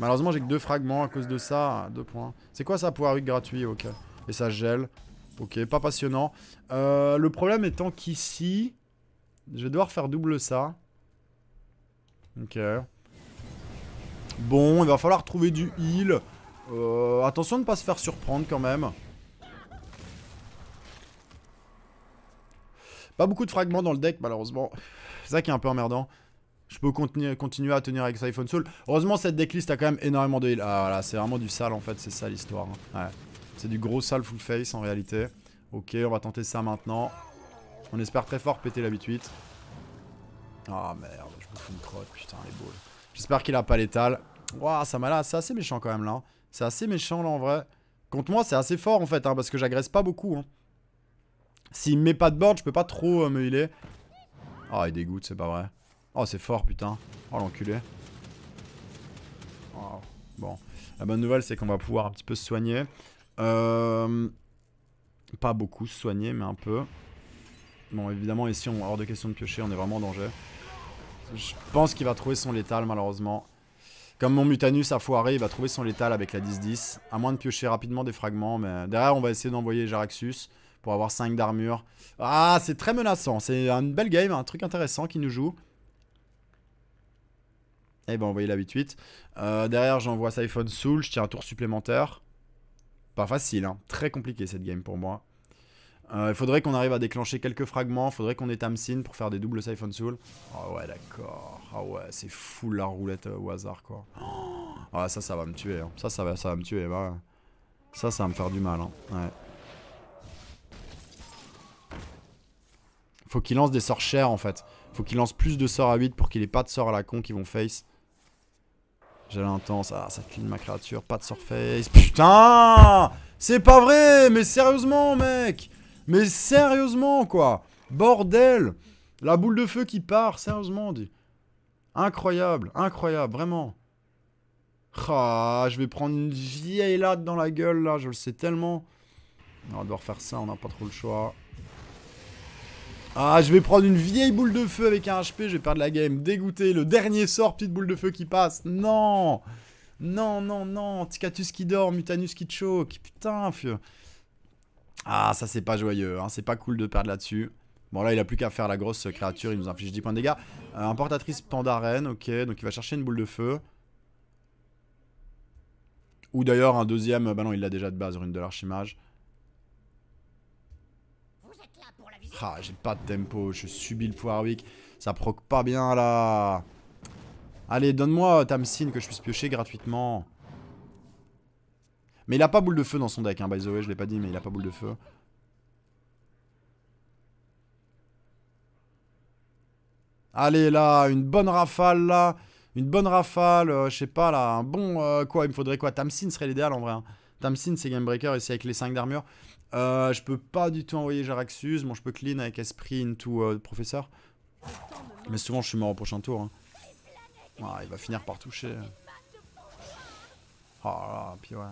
Malheureusement, j'ai que deux fragments à cause de ça. Deux points. C'est quoi ça, pouvoir 8 gratuit Ok. Et ça gèle. Ok, pas passionnant. Euh, le problème étant qu'ici, je vais devoir faire double ça. Ok. Bon, il va falloir trouver du heal. Euh, attention de ne pas se faire surprendre quand même. Pas beaucoup de fragments dans le deck malheureusement. C'est ça qui est un peu emmerdant. Je peux continuer à tenir avec iPhone Soul. Heureusement cette decklist a quand même énormément de heal. Ah voilà, c'est vraiment du sale en fait, c'est ça l'histoire. Hein. Ouais. C'est du gros sale full face en réalité. Ok, on va tenter ça maintenant. On espère très fort péter la 8 Ah merde, je me fous une crotte, putain les balles. J'espère qu'il a pas l'étale Waouh, ça m'a là, c'est assez méchant quand même là. Hein. C'est assez méchant là en vrai. Contre moi, c'est assez fort en fait, hein, parce que j'agresse pas beaucoup. Hein. S'il me met pas de board, je peux pas trop euh, me healer. Ah, il dégoûte, c'est pas vrai. Oh, c'est fort, putain. Oh, l'enculé. Ah, bon. La bonne nouvelle, c'est qu'on va pouvoir un petit peu se soigner. Euh, pas beaucoup soigné soigner, mais un peu. Bon, évidemment, ici, on, hors de question de piocher, on est vraiment en danger. Je pense qu'il va trouver son létal, malheureusement. Comme mon Mutanus a foiré, il va trouver son létal avec la 10-10. À moins de piocher rapidement des fragments. Mais derrière, on va essayer d'envoyer Jaraxus pour avoir 5 d'armure. Ah, c'est très menaçant. C'est une belle game, un truc intéressant qui nous joue. Et eh ben, envoyer la 8-8. derrière, j'envoie Siphon Soul. Je tiens un tour supplémentaire facile, hein. très compliqué cette game pour moi. Euh, il faudrait qu'on arrive à déclencher quelques fragments, faudrait qu'on ait Tamsin pour faire des doubles Siphon Soul. Ah ouais, d'accord. Ah ouais, c'est fou la roulette euh, au hasard, quoi. Ah, ça, ça va me tuer. Hein. Ça, ça va, ça va me tuer. Bah ça, ça va me faire du mal. Hein. Faut qu'il lance des sorts chers, en fait. Faut qu'il lance plus de sorts à 8 pour qu'il ait pas de sorts à la con qui vont face. J'ai l'entends, ça, ah, ça clean ma créature, pas de surface. Putain C'est pas vrai Mais sérieusement, mec Mais sérieusement, quoi Bordel La boule de feu qui part, sérieusement, Incroyable, incroyable, vraiment. Ah, je vais prendre une vieille latte dans la gueule, là, je le sais tellement. On va devoir faire ça, on n'a pas trop le choix. Ah, je vais prendre une vieille boule de feu avec un HP, je vais perdre la game. Dégoûté, le dernier sort, petite boule de feu qui passe. Non Non, non, non Ticatus qui dort, Mutanus qui choque. Putain, fieu. Ah, ça c'est pas joyeux, hein. c'est pas cool de perdre là-dessus. Bon là il a plus qu'à faire la grosse créature, il nous inflige 10 points de dégâts. Euh, importatrice Pandaren, ok, donc il va chercher une boule de feu. Ou d'ailleurs un deuxième, euh, bah non il l'a déjà de base, rune de l'archimage. Ah, j'ai pas de tempo, je subis le pouvoir Ça proc pas bien là. Allez, donne-moi euh, Tamsin que je puisse piocher gratuitement. Mais il a pas boule de feu dans son deck, hein, by the way, je l'ai pas dit, mais il a pas boule de feu. Allez là, une bonne rafale là. Une bonne rafale, euh, je sais pas là, un bon euh, quoi, il me faudrait quoi Tamsin serait l'idéal en vrai. Hein. Tamsin c'est Gamebreaker c'est avec les 5 d'armure. Euh, je peux pas du tout envoyer Jaraxus. Bon, je peux clean avec Esprit into euh, Professeur. Mais souvent, je suis mort au prochain tour. Hein. Ah, il va finir par toucher. Oh là, puis ouais.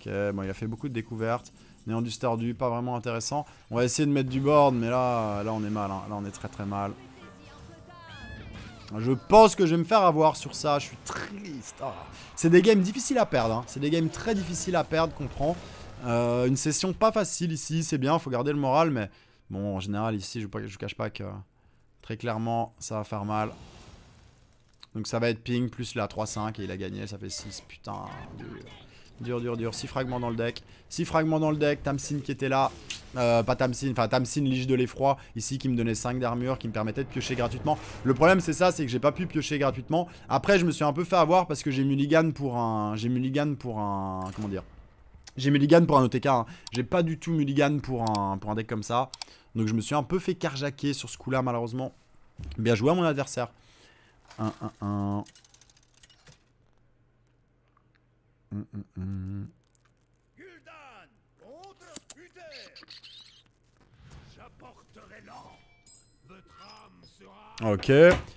Ok, bon, il a fait beaucoup de découvertes. Néant du Stardu, pas vraiment intéressant. On va essayer de mettre du board, mais là, là on est mal. Hein. Là, on est très très mal. Je pense que je vais me faire avoir sur ça. Je suis triste. Ah. C'est des games difficiles à perdre. Hein. C'est des games très difficiles à perdre, comprends. Euh, une session pas facile ici, c'est bien, faut garder le moral, mais bon, en général, ici, je ne cache pas que très clairement, ça va faire mal. Donc ça va être ping, plus la 3-5, et il a gagné, ça fait 6, putain, dur, dur, dur, dur. 6 fragments dans le deck, 6 fragments dans le deck, Tamsin qui était là, euh, pas Tamsin, enfin Tamsin, Lige de l'effroi, ici qui me donnait 5 d'armure, qui me permettait de piocher gratuitement. Le problème c'est ça, c'est que j'ai pas pu piocher gratuitement. Après je me suis un peu fait avoir parce que j'ai mulligan pour un, j'ai mulligan pour un, comment dire j'ai mulligan pour un OTK. Hein. J'ai pas du tout mulligan pour un, pour un deck comme ça. Donc je me suis un peu fait carjaquer sur ce coup-là, malheureusement. Bien joué à mon adversaire. 1-1-1. Hum, hum, hum. Ok.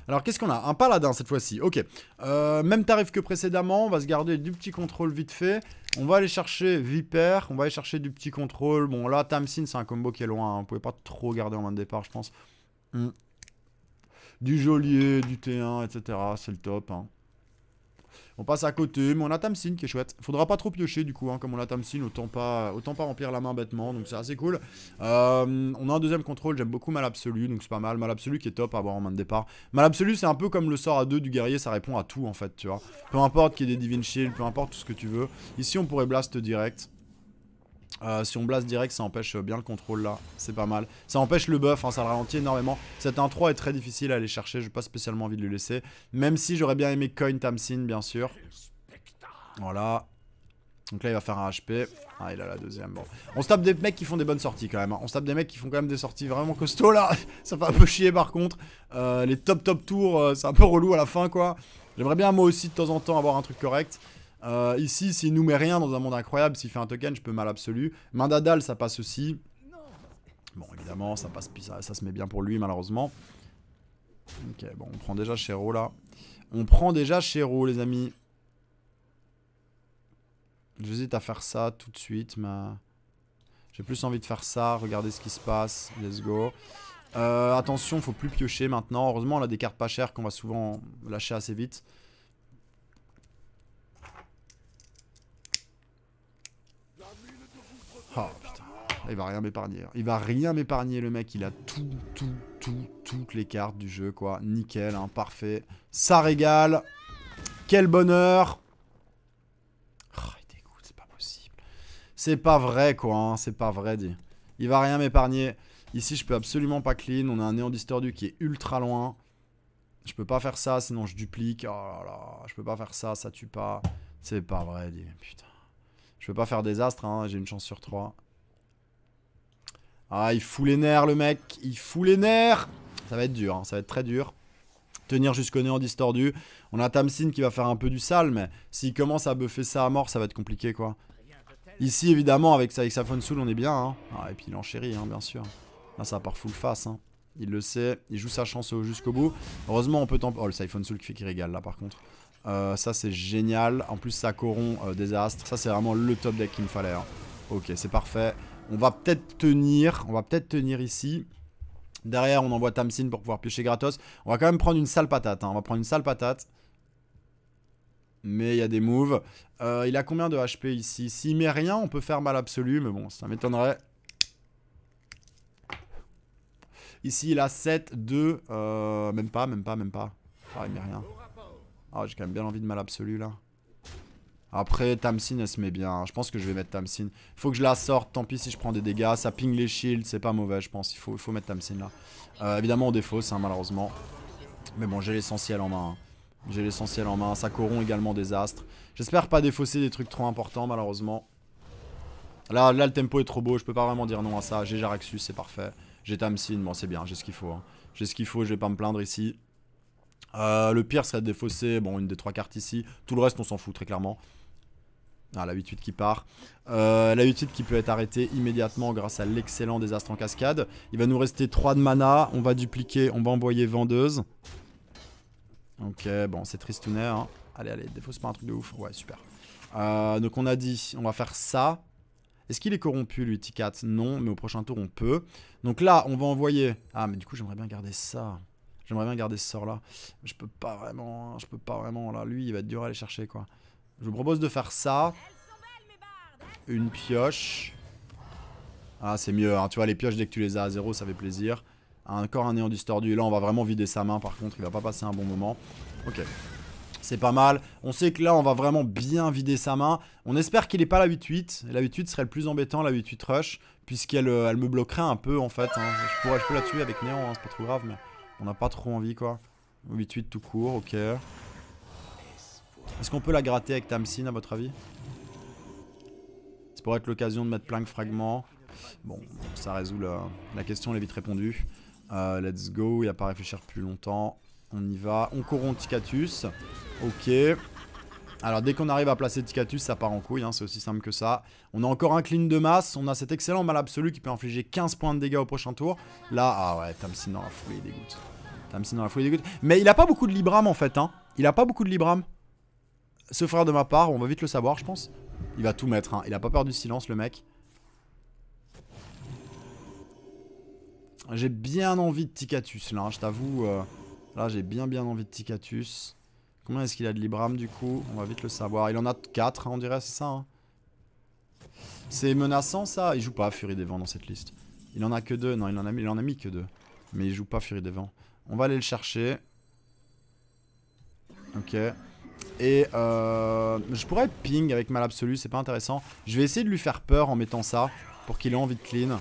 Alors, qu'est-ce qu'on a Un paladin cette fois-ci. Ok. Euh, même tarif que précédemment. On va se garder du petit contrôle vite fait. On va aller chercher Viper. On va aller chercher du petit contrôle. Bon, là, Tamsin, c'est un combo qui est loin. Hein. on pouvait pas trop garder en main de départ, je pense. Hmm. Du geôlier, du T1, etc. C'est le top. Hein. On passe à côté, mais on a Tamsin qui est chouette. Faudra pas trop piocher du coup, hein, comme on a Tamsin, autant pas, autant pas remplir la main bêtement, donc c'est assez cool. Euh, on a un deuxième contrôle, j'aime beaucoup Mal Absolu, donc c'est pas mal. Mal Absolu qui est top à avoir en main de départ. Mal Absolu, c'est un peu comme le sort à deux du guerrier, ça répond à tout en fait, tu vois. Peu importe qu'il y ait des Divine Shield, peu importe tout ce que tu veux. Ici, on pourrait blast direct. Euh, si on blast direct, ça empêche euh, bien le contrôle là. C'est pas mal. Ça empêche le buff, hein, ça le ralentit énormément. Cet 1-3 est très difficile à aller chercher. J'ai pas spécialement envie de le laisser. Même si j'aurais bien aimé Coin Tamsin, bien sûr. Voilà. Donc là, il va faire un HP. Ah, il a la deuxième. Bon. On se tape des mecs qui font des bonnes sorties quand même. Hein. On se tape des mecs qui font quand même des sorties vraiment costauds là. ça fait un peu chier par contre. Euh, les top top tours, c'est un peu relou à la fin quoi. J'aimerais bien moi aussi de temps en temps avoir un truc correct. Euh, ici, s'il nous met rien dans un monde incroyable, s'il fait un token, je peux mal absolu. Mandadal, ça passe aussi. Bon, évidemment, ça, passe, ça, se met bien pour lui, malheureusement. Ok, bon, on prend déjà Shero, là. On prend déjà Shero, les amis. J'hésite à faire ça tout de suite, mais... J'ai plus envie de faire ça, regardez ce qui se passe, let's go. Euh, attention, faut plus piocher maintenant. Heureusement, on a des cartes pas chères qu'on va souvent lâcher assez vite. Oh putain, il va rien m'épargner. Hein. Il va rien m'épargner le mec, il a tout, tout, tout, toutes les cartes du jeu quoi. Nickel, hein, parfait. Ça régale. Quel bonheur. Oh, il c'est pas possible. C'est pas vrai quoi, hein. c'est pas vrai dit. Il va rien m'épargner. Ici je peux absolument pas clean, on a un néant distordu qui est ultra loin. Je peux pas faire ça, sinon je duplique. Oh là là, je peux pas faire ça, ça tue pas. C'est pas vrai, dit. Putain. Je peux pas faire des astres, hein, j'ai une chance sur 3. Ah, il fout les nerfs, le mec. Il fout les nerfs. Ça va être dur, hein, ça va être très dur. Tenir jusqu'au néant distordu. On a Tamsin qui va faire un peu du sale, mais s'il commence à buffer ça à mort, ça va être compliqué, quoi. Ici, évidemment, avec sa, avec Soul, on est bien. Hein. Ah, et puis il enchérit, hein, bien sûr. Là, ça part full face. Hein. Il le sait. Il joue sa chance jusqu'au bout. Heureusement, on peut... Temp oh, le Siphon Soul qui fait qu'il régale, là, par contre. Euh, ça c'est génial. En plus ça corrompt euh, des astres. Ça c'est vraiment le top deck qu'il me fallait. Hein. Ok c'est parfait. On va peut-être tenir. On va peut-être tenir ici. Derrière on envoie Tamsin pour pouvoir piocher gratos. On va quand même prendre une sale patate. Hein. On va prendre une sale patate. Mais il y a des moves. Euh, il a combien de HP ici S'il met rien on peut faire mal absolu. Mais bon ça m'étonnerait. Ici il a 7, 2, même pas, même pas, même pas. Ah il met rien. Ah, j'ai quand même bien envie de mal absolu, là. Après, Tamsin, elle se met bien. Je pense que je vais mettre Tamsin. Faut que je la sorte, tant pis si je prends des dégâts. Ça ping les shields, c'est pas mauvais, je pense. Il faut, il faut mettre Tamsin, là. Euh, évidemment, on défausse, malheureusement. Mais bon, j'ai l'essentiel en main. Hein. J'ai l'essentiel en main. Ça corrompt également des astres. J'espère pas défausser des trucs trop importants, malheureusement. Là, là, le tempo est trop beau. Je peux pas vraiment dire non à ça. J'ai Jaraxus, c'est parfait. J'ai Tamsin, bon, c'est bien. J'ai ce qu'il faut. Hein. J'ai ce qu'il faut, je vais pas me plaindre ici. Euh, le pire serait de défausser, bon, une des trois cartes ici. Tout le reste, on s'en fout, très clairement. Ah, la 8-8 qui part. Euh, la 8-8 qui peut être arrêtée immédiatement grâce à l'excellent désastre en cascade. Il va nous rester 3 de mana. On va dupliquer, on va envoyer vendeuse. Ok, bon, c'est tristounet. Hein. Allez, allez, défausse pas un truc de ouf. Ouais, super. Euh, donc on a dit, on va faire ça. Est-ce qu'il est corrompu lui, 4 Non, mais au prochain tour on peut. Donc là, on va envoyer... Ah, mais du coup j'aimerais bien garder ça. J'aimerais bien garder ce sort là. Je peux pas vraiment, hein, je peux pas vraiment. Là, lui, il va être dur à aller chercher quoi. Je vous propose de faire ça. Une pioche. Ah, c'est mieux. Hein. Tu vois, les pioches, dès que tu les as à zéro, ça fait plaisir. Ah, encore un néant distordu. Et là, on va vraiment vider sa main. Par contre, il va pas passer un bon moment. Ok. C'est pas mal. On sait que là, on va vraiment bien vider sa main. On espère qu'il n'est pas la 8-8. La 8-8 serait le plus embêtant, la 8-8 rush. Puisqu'elle euh, elle me bloquerait un peu, en fait. Hein. Je, pourrais, je peux la tuer avec néant, c'est pas trop grave, mais... On n'a pas trop envie quoi. 8-8 tout court, ok. Est-ce qu'on peut la gratter avec Tamsin à votre avis C'est pourrait être l'occasion de mettre plein de fragments. Bon, ça résout la, question, elle est vite répondu. Euh, let's go, il n'y a pas à réfléchir plus longtemps. On y va, on corrompt Ticatus. Ok. Alors dès qu'on arrive à placer Ticatus, ça part en couille, hein, c'est aussi simple que ça. On a encore un clean de masse, on a cet excellent mal absolu qui peut infliger 15 points de dégâts au prochain tour. Là, ah ouais, Tamsin dans la foulée il dégoûte. Tamsin dans la fouille il dégoûte. Mais il a pas beaucoup de Libram en fait, hein. Il a pas beaucoup de Libram. Ce frère de ma part, on va vite le savoir je pense. Il va tout mettre, hein. il a pas peur du silence le mec. J'ai bien envie de Ticatus là, hein, je t'avoue. Euh, là j'ai bien bien envie de Ticatus. Combien est-ce qu'il a de Libram du coup On va vite le savoir. Il en a 4 hein, on dirait, c'est ça. Hein c'est menaçant ça Il joue pas Fury des Vents dans cette liste. Il en a que 2, non il en a, mis, il en a mis que 2. Mais il joue pas Fury des Vents. On va aller le chercher. Ok. Et euh, je pourrais ping avec mal absolu, c'est pas intéressant. Je vais essayer de lui faire peur en mettant ça pour qu'il ait envie de clean.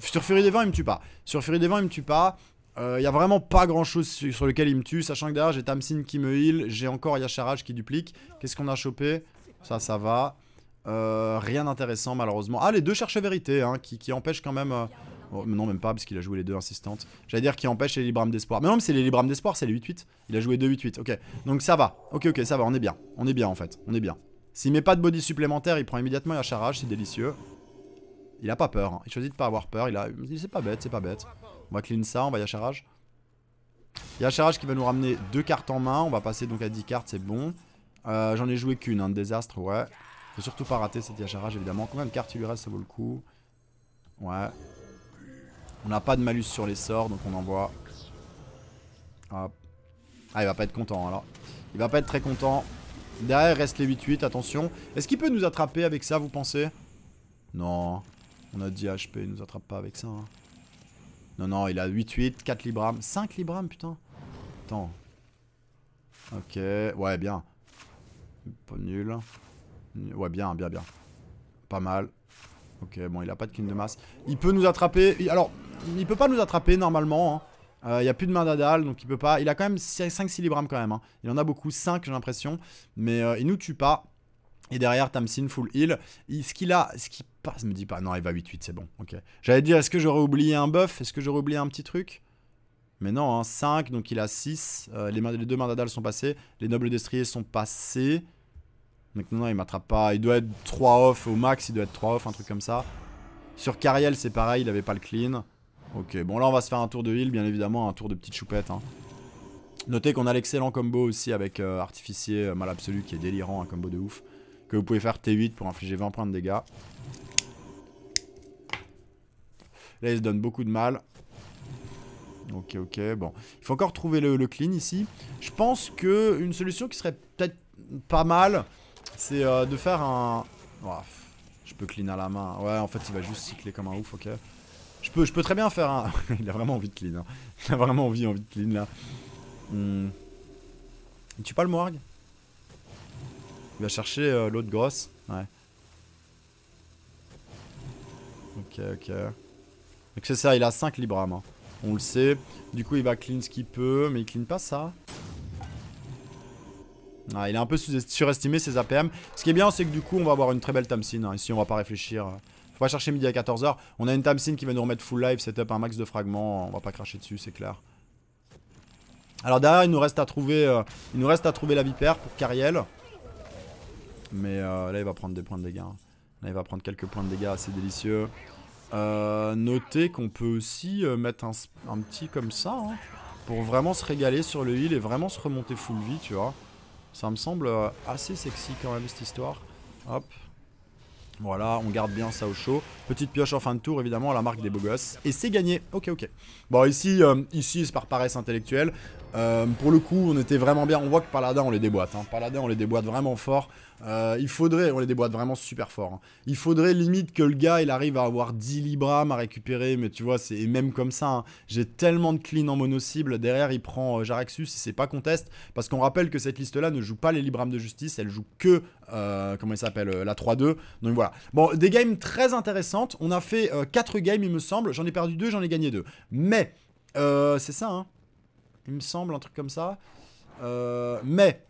Sur Fury des Vents, il me tue pas. Sur Fury des Vents, il me tue pas. Il euh, n'y a vraiment pas grand chose sur, lequel il me tue, sachant que derrière j'ai Tamsin qui me heal, j'ai encore Yasharaj qui duplique. Qu'est-ce qu'on a chopé Ça, ça va. Euh, rien d'intéressant malheureusement. Ah, les deux chercheurs vérité, hein, qui, qui empêchent quand même... Euh, oh, non, même pas, parce qu'il a joué les deux insistantes. J'allais dire qui empêche les Librames d'espoir. Mais non, mais c'est les Librames d'espoir, c'est les 8-8. Il a joué 2-8-8, ok. Donc ça va, ok, ok, ça va, on est bien. On est bien en fait, on est bien. S'il met pas de body supplémentaire, il prend immédiatement Yasharaj, c'est délicieux. Il a pas peur, hein. il choisit de pas avoir peur, il a... C'est pas bête, c'est pas bête. On va clean ça, on va Yacharage. Yacharage qui va nous ramener deux cartes en main. On va passer donc à 10 cartes, c'est bon. Euh, j'en ai joué qu'une, un hein, désastre, ouais. Faut surtout pas rater cette Yacharage, évidemment. Combien de cartes il lui reste, ça vaut le coup. Ouais. On n'a pas de malus sur les sorts, donc on envoie. Hop. Ah, il va pas être content, alors. Il va pas être très content. Derrière reste les 8-8, attention. Est-ce qu'il peut nous attraper avec ça, vous pensez Non. Hein. On a 10 HP, il nous attrape pas avec ça. Hein. Non, non, il a 8-8, 4 libram. 5 libram, putain. Attends. Ok, ouais, bien. Pas nul. Ouais, bien, bien, bien. Pas mal. Ok, bon, il a pas de kin de masse. Il peut nous attraper. Alors, il peut pas nous attraper normalement. Hein. Euh, il y a plus de main d'Adal, donc il peut pas. Il a quand même 5-6 libram quand même. Hein. Il en a beaucoup, 5 j'ai l'impression. Mais euh, il nous tue pas. Et derrière, Tamsin full heal. ce qu'il a, ce pas, je me dis pas, non, il va 8-8, c'est bon, ok. J'allais dire, est-ce que j'aurais oublié un buff Est-ce que j'aurais oublié un petit truc Mais non, hein, 5, donc il a 6. Euh, les, deux mains d'Adal sont passées. Les nobles destriers sont passés. Donc non, non il m'attrape pas. Il doit être 3 off au max, il doit être 3 off, un truc comme ça. Sur Cariel, c'est pareil, il avait pas le clean. Ok, bon là on va se faire un tour de heal, bien évidemment, un tour de petite choupette. Hein. Notez qu'on a l'excellent combo aussi avec euh, Artificier euh, Mal Absolu qui est délirant, un combo de ouf. Que vous pouvez faire T8 pour infliger 20 points de dégâts. Là, il se donne beaucoup de mal. Ok, ok, bon. Il faut encore trouver le, clean ici. Je pense que une solution qui serait peut-être pas mal, c'est euh, de faire un... je peux clean à la main. Ouais, en fait, il va juste cycler comme un ouf, ok. Je peux, je peux très bien faire un... il a vraiment envie de clean, hein. Il a vraiment envie, envie de clean, là. Hmm. Tu Il tue pas le morgue Il va chercher euh, l'autre grosse. Ouais. Ok, ok. Donc c'est ça, il a 5 Libram. On le sait. Du coup, il va clean ce qu'il peut, mais il clean pas ça. Ah, il a un peu surestimé ses APM. Ce qui est bien, c'est que du coup, on va avoir une très belle Tamsin. Hein, ici, on va pas réfléchir. Faut pas chercher midi à 14h. On a une Tamsin qui va nous remettre full life, setup, un max de fragments. On va pas cracher dessus, c'est clair. Alors derrière, il nous reste à trouver, euh, il nous reste à trouver la vipère pour Cariel. Mais euh, là, il va prendre des points de dégâts. Hein. Là, il va prendre quelques points de dégâts assez délicieux. Euh, Noter qu'on peut aussi euh, mettre un, petit comme ça, hein, pour vraiment se régaler sur le heal et vraiment se remonter full vie, tu vois. Ça me semble euh, assez sexy quand même, cette histoire. Hop. Voilà, on garde bien ça au chaud. Petite pioche en fin de tour, évidemment, à la marque des beaux gosses. Et c'est gagné. Ok, ok. Bon, ici, ici c'est par paresse intellectuelle. Euh, pour le coup, on était vraiment bien. On voit que Paladin, on les déboîte. Hein. Paladin, on les déboîte vraiment fort. Euh, il faudrait, on les déboîte vraiment super fort. Hein. Il faudrait limite que le gars, il arrive à avoir 10 Libram à récupérer. Mais tu vois, c'est même comme ça. Hein. J'ai tellement de clean en mono cible. Derrière, il prend euh, Jaraxus si c'est pas teste Parce qu'on rappelle que cette liste-là ne joue pas les Libram de justice. Elle joue que, euh, comment il s'appelle, la 3-2. Donc voilà. Bon, des games très intéressantes. On a fait 4 games, il me semble. J'en ai perdu 2, j'en ai gagné 2. Mais, c'est ça, hein il me semble, un truc comme ça. Euh, mais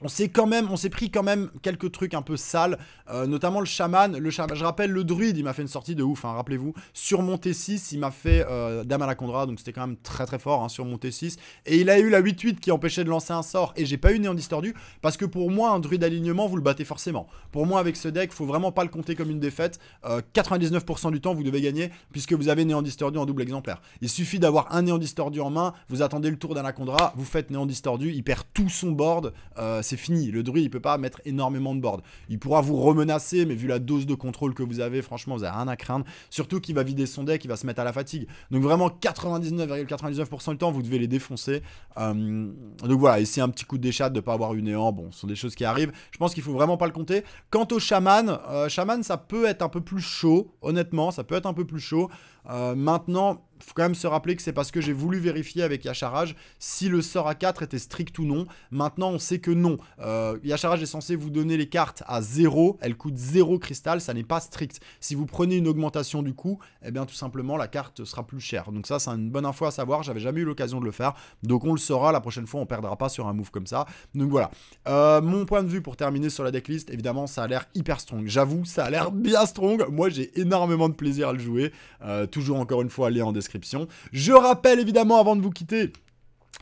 on s'est quand même, on s'est pris quand même quelques trucs un peu sales, euh, notamment le chaman, le je rappelle le druide, il m'a fait une sortie de ouf, hein, rappelez-vous, sur mon 6 il m'a fait euh, Dame à donc c'était quand même très très fort hein, sur mon 6 et il a eu la 8-8 qui empêchait de lancer un sort, et j'ai pas eu néant distordu, parce que pour moi, un druide alignement, vous le battez forcément. Pour moi, avec ce deck, faut vraiment pas le compter comme une défaite, 99% euh, du temps, vous devez gagner, puisque vous avez néant distordu en double exemplaire. Il suffit d'avoir un néant distordu en main, vous attendez le tour d'Anacondra, vous faites néant distordu, il perd tout son board, euh, c'est fini. Le Druid il peut pas mettre énormément de board. Il pourra vous remenacer, mais vu la dose de contrôle que vous avez, franchement, vous n'avez rien à craindre. Surtout qu'il va vider son deck, il va se mettre à la fatigue. Donc vraiment, 99,99% du temps, vous devez les défoncer. Euh, donc voilà, c'est un petit coup de déchat de ne pas avoir une néant. Bon, ce sont des choses qui arrivent. Je pense qu'il faut vraiment pas le compter. Quant au shaman, shaman, euh, chaman, ça peut être un peu plus chaud. Honnêtement, ça peut être un peu plus chaud. Euh, maintenant, il faut quand même se rappeler que c'est parce que j'ai voulu vérifier avec Yacharaj si le sort à 4 était strict ou non. Maintenant, on sait que non. Euh, Yacharaj est censé vous donner les cartes à 0. Elles coûtent 0 cristal, ça n'est pas strict. Si vous prenez une augmentation du coût, eh bien tout simplement, la carte sera plus chère. Donc ça, c'est une bonne info à savoir. J'avais jamais eu l'occasion de le faire. Donc on le saura. La prochaine fois, on ne perdra pas sur un move comme ça. Donc voilà. Euh, mon point de vue pour terminer sur la decklist, évidemment, ça a l'air hyper strong. J'avoue, ça a l'air bien strong. Moi, j'ai énormément de plaisir à le jouer. Euh, toujours encore une fois aller en description. Je rappelle évidemment avant de vous quitter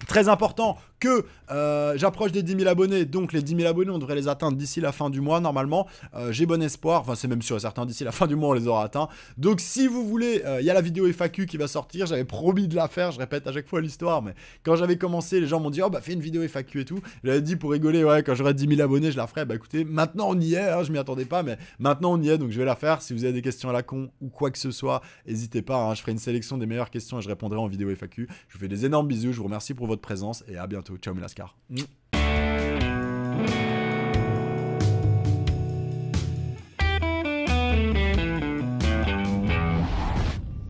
Très important que euh, j'approche des 10 000 abonnés, donc les 10 000 abonnés, on devrait les atteindre d'ici la fin du mois normalement. Euh, j'ai bon espoir, enfin c'est même sûr et certain, d'ici la fin du mois on les aura atteints. Donc si vous voulez, euh, il y a la vidéo FAQ qui va sortir, j'avais promis de la faire, je répète à chaque fois l'histoire, mais quand j'avais commencé, les gens m'ont dit oh bah fais une vidéo FAQ et tout. J'avais dit pour rigoler, ouais, quand j'aurai 10 000 abonnés, je la ferai. Bah écoutez, maintenant on y est, hein, je m'y attendais pas, mais maintenant on y est, donc je vais la faire. Si vous avez des questions à la con ou quoi que ce soit, n'hésitez pas, hein. je ferai une sélection des meilleures questions et je répondrai en vidéo FAQ. Je vous fais des énormes bisous, je vous remercie pour votre présence et à bientôt. Ciao Mélascar.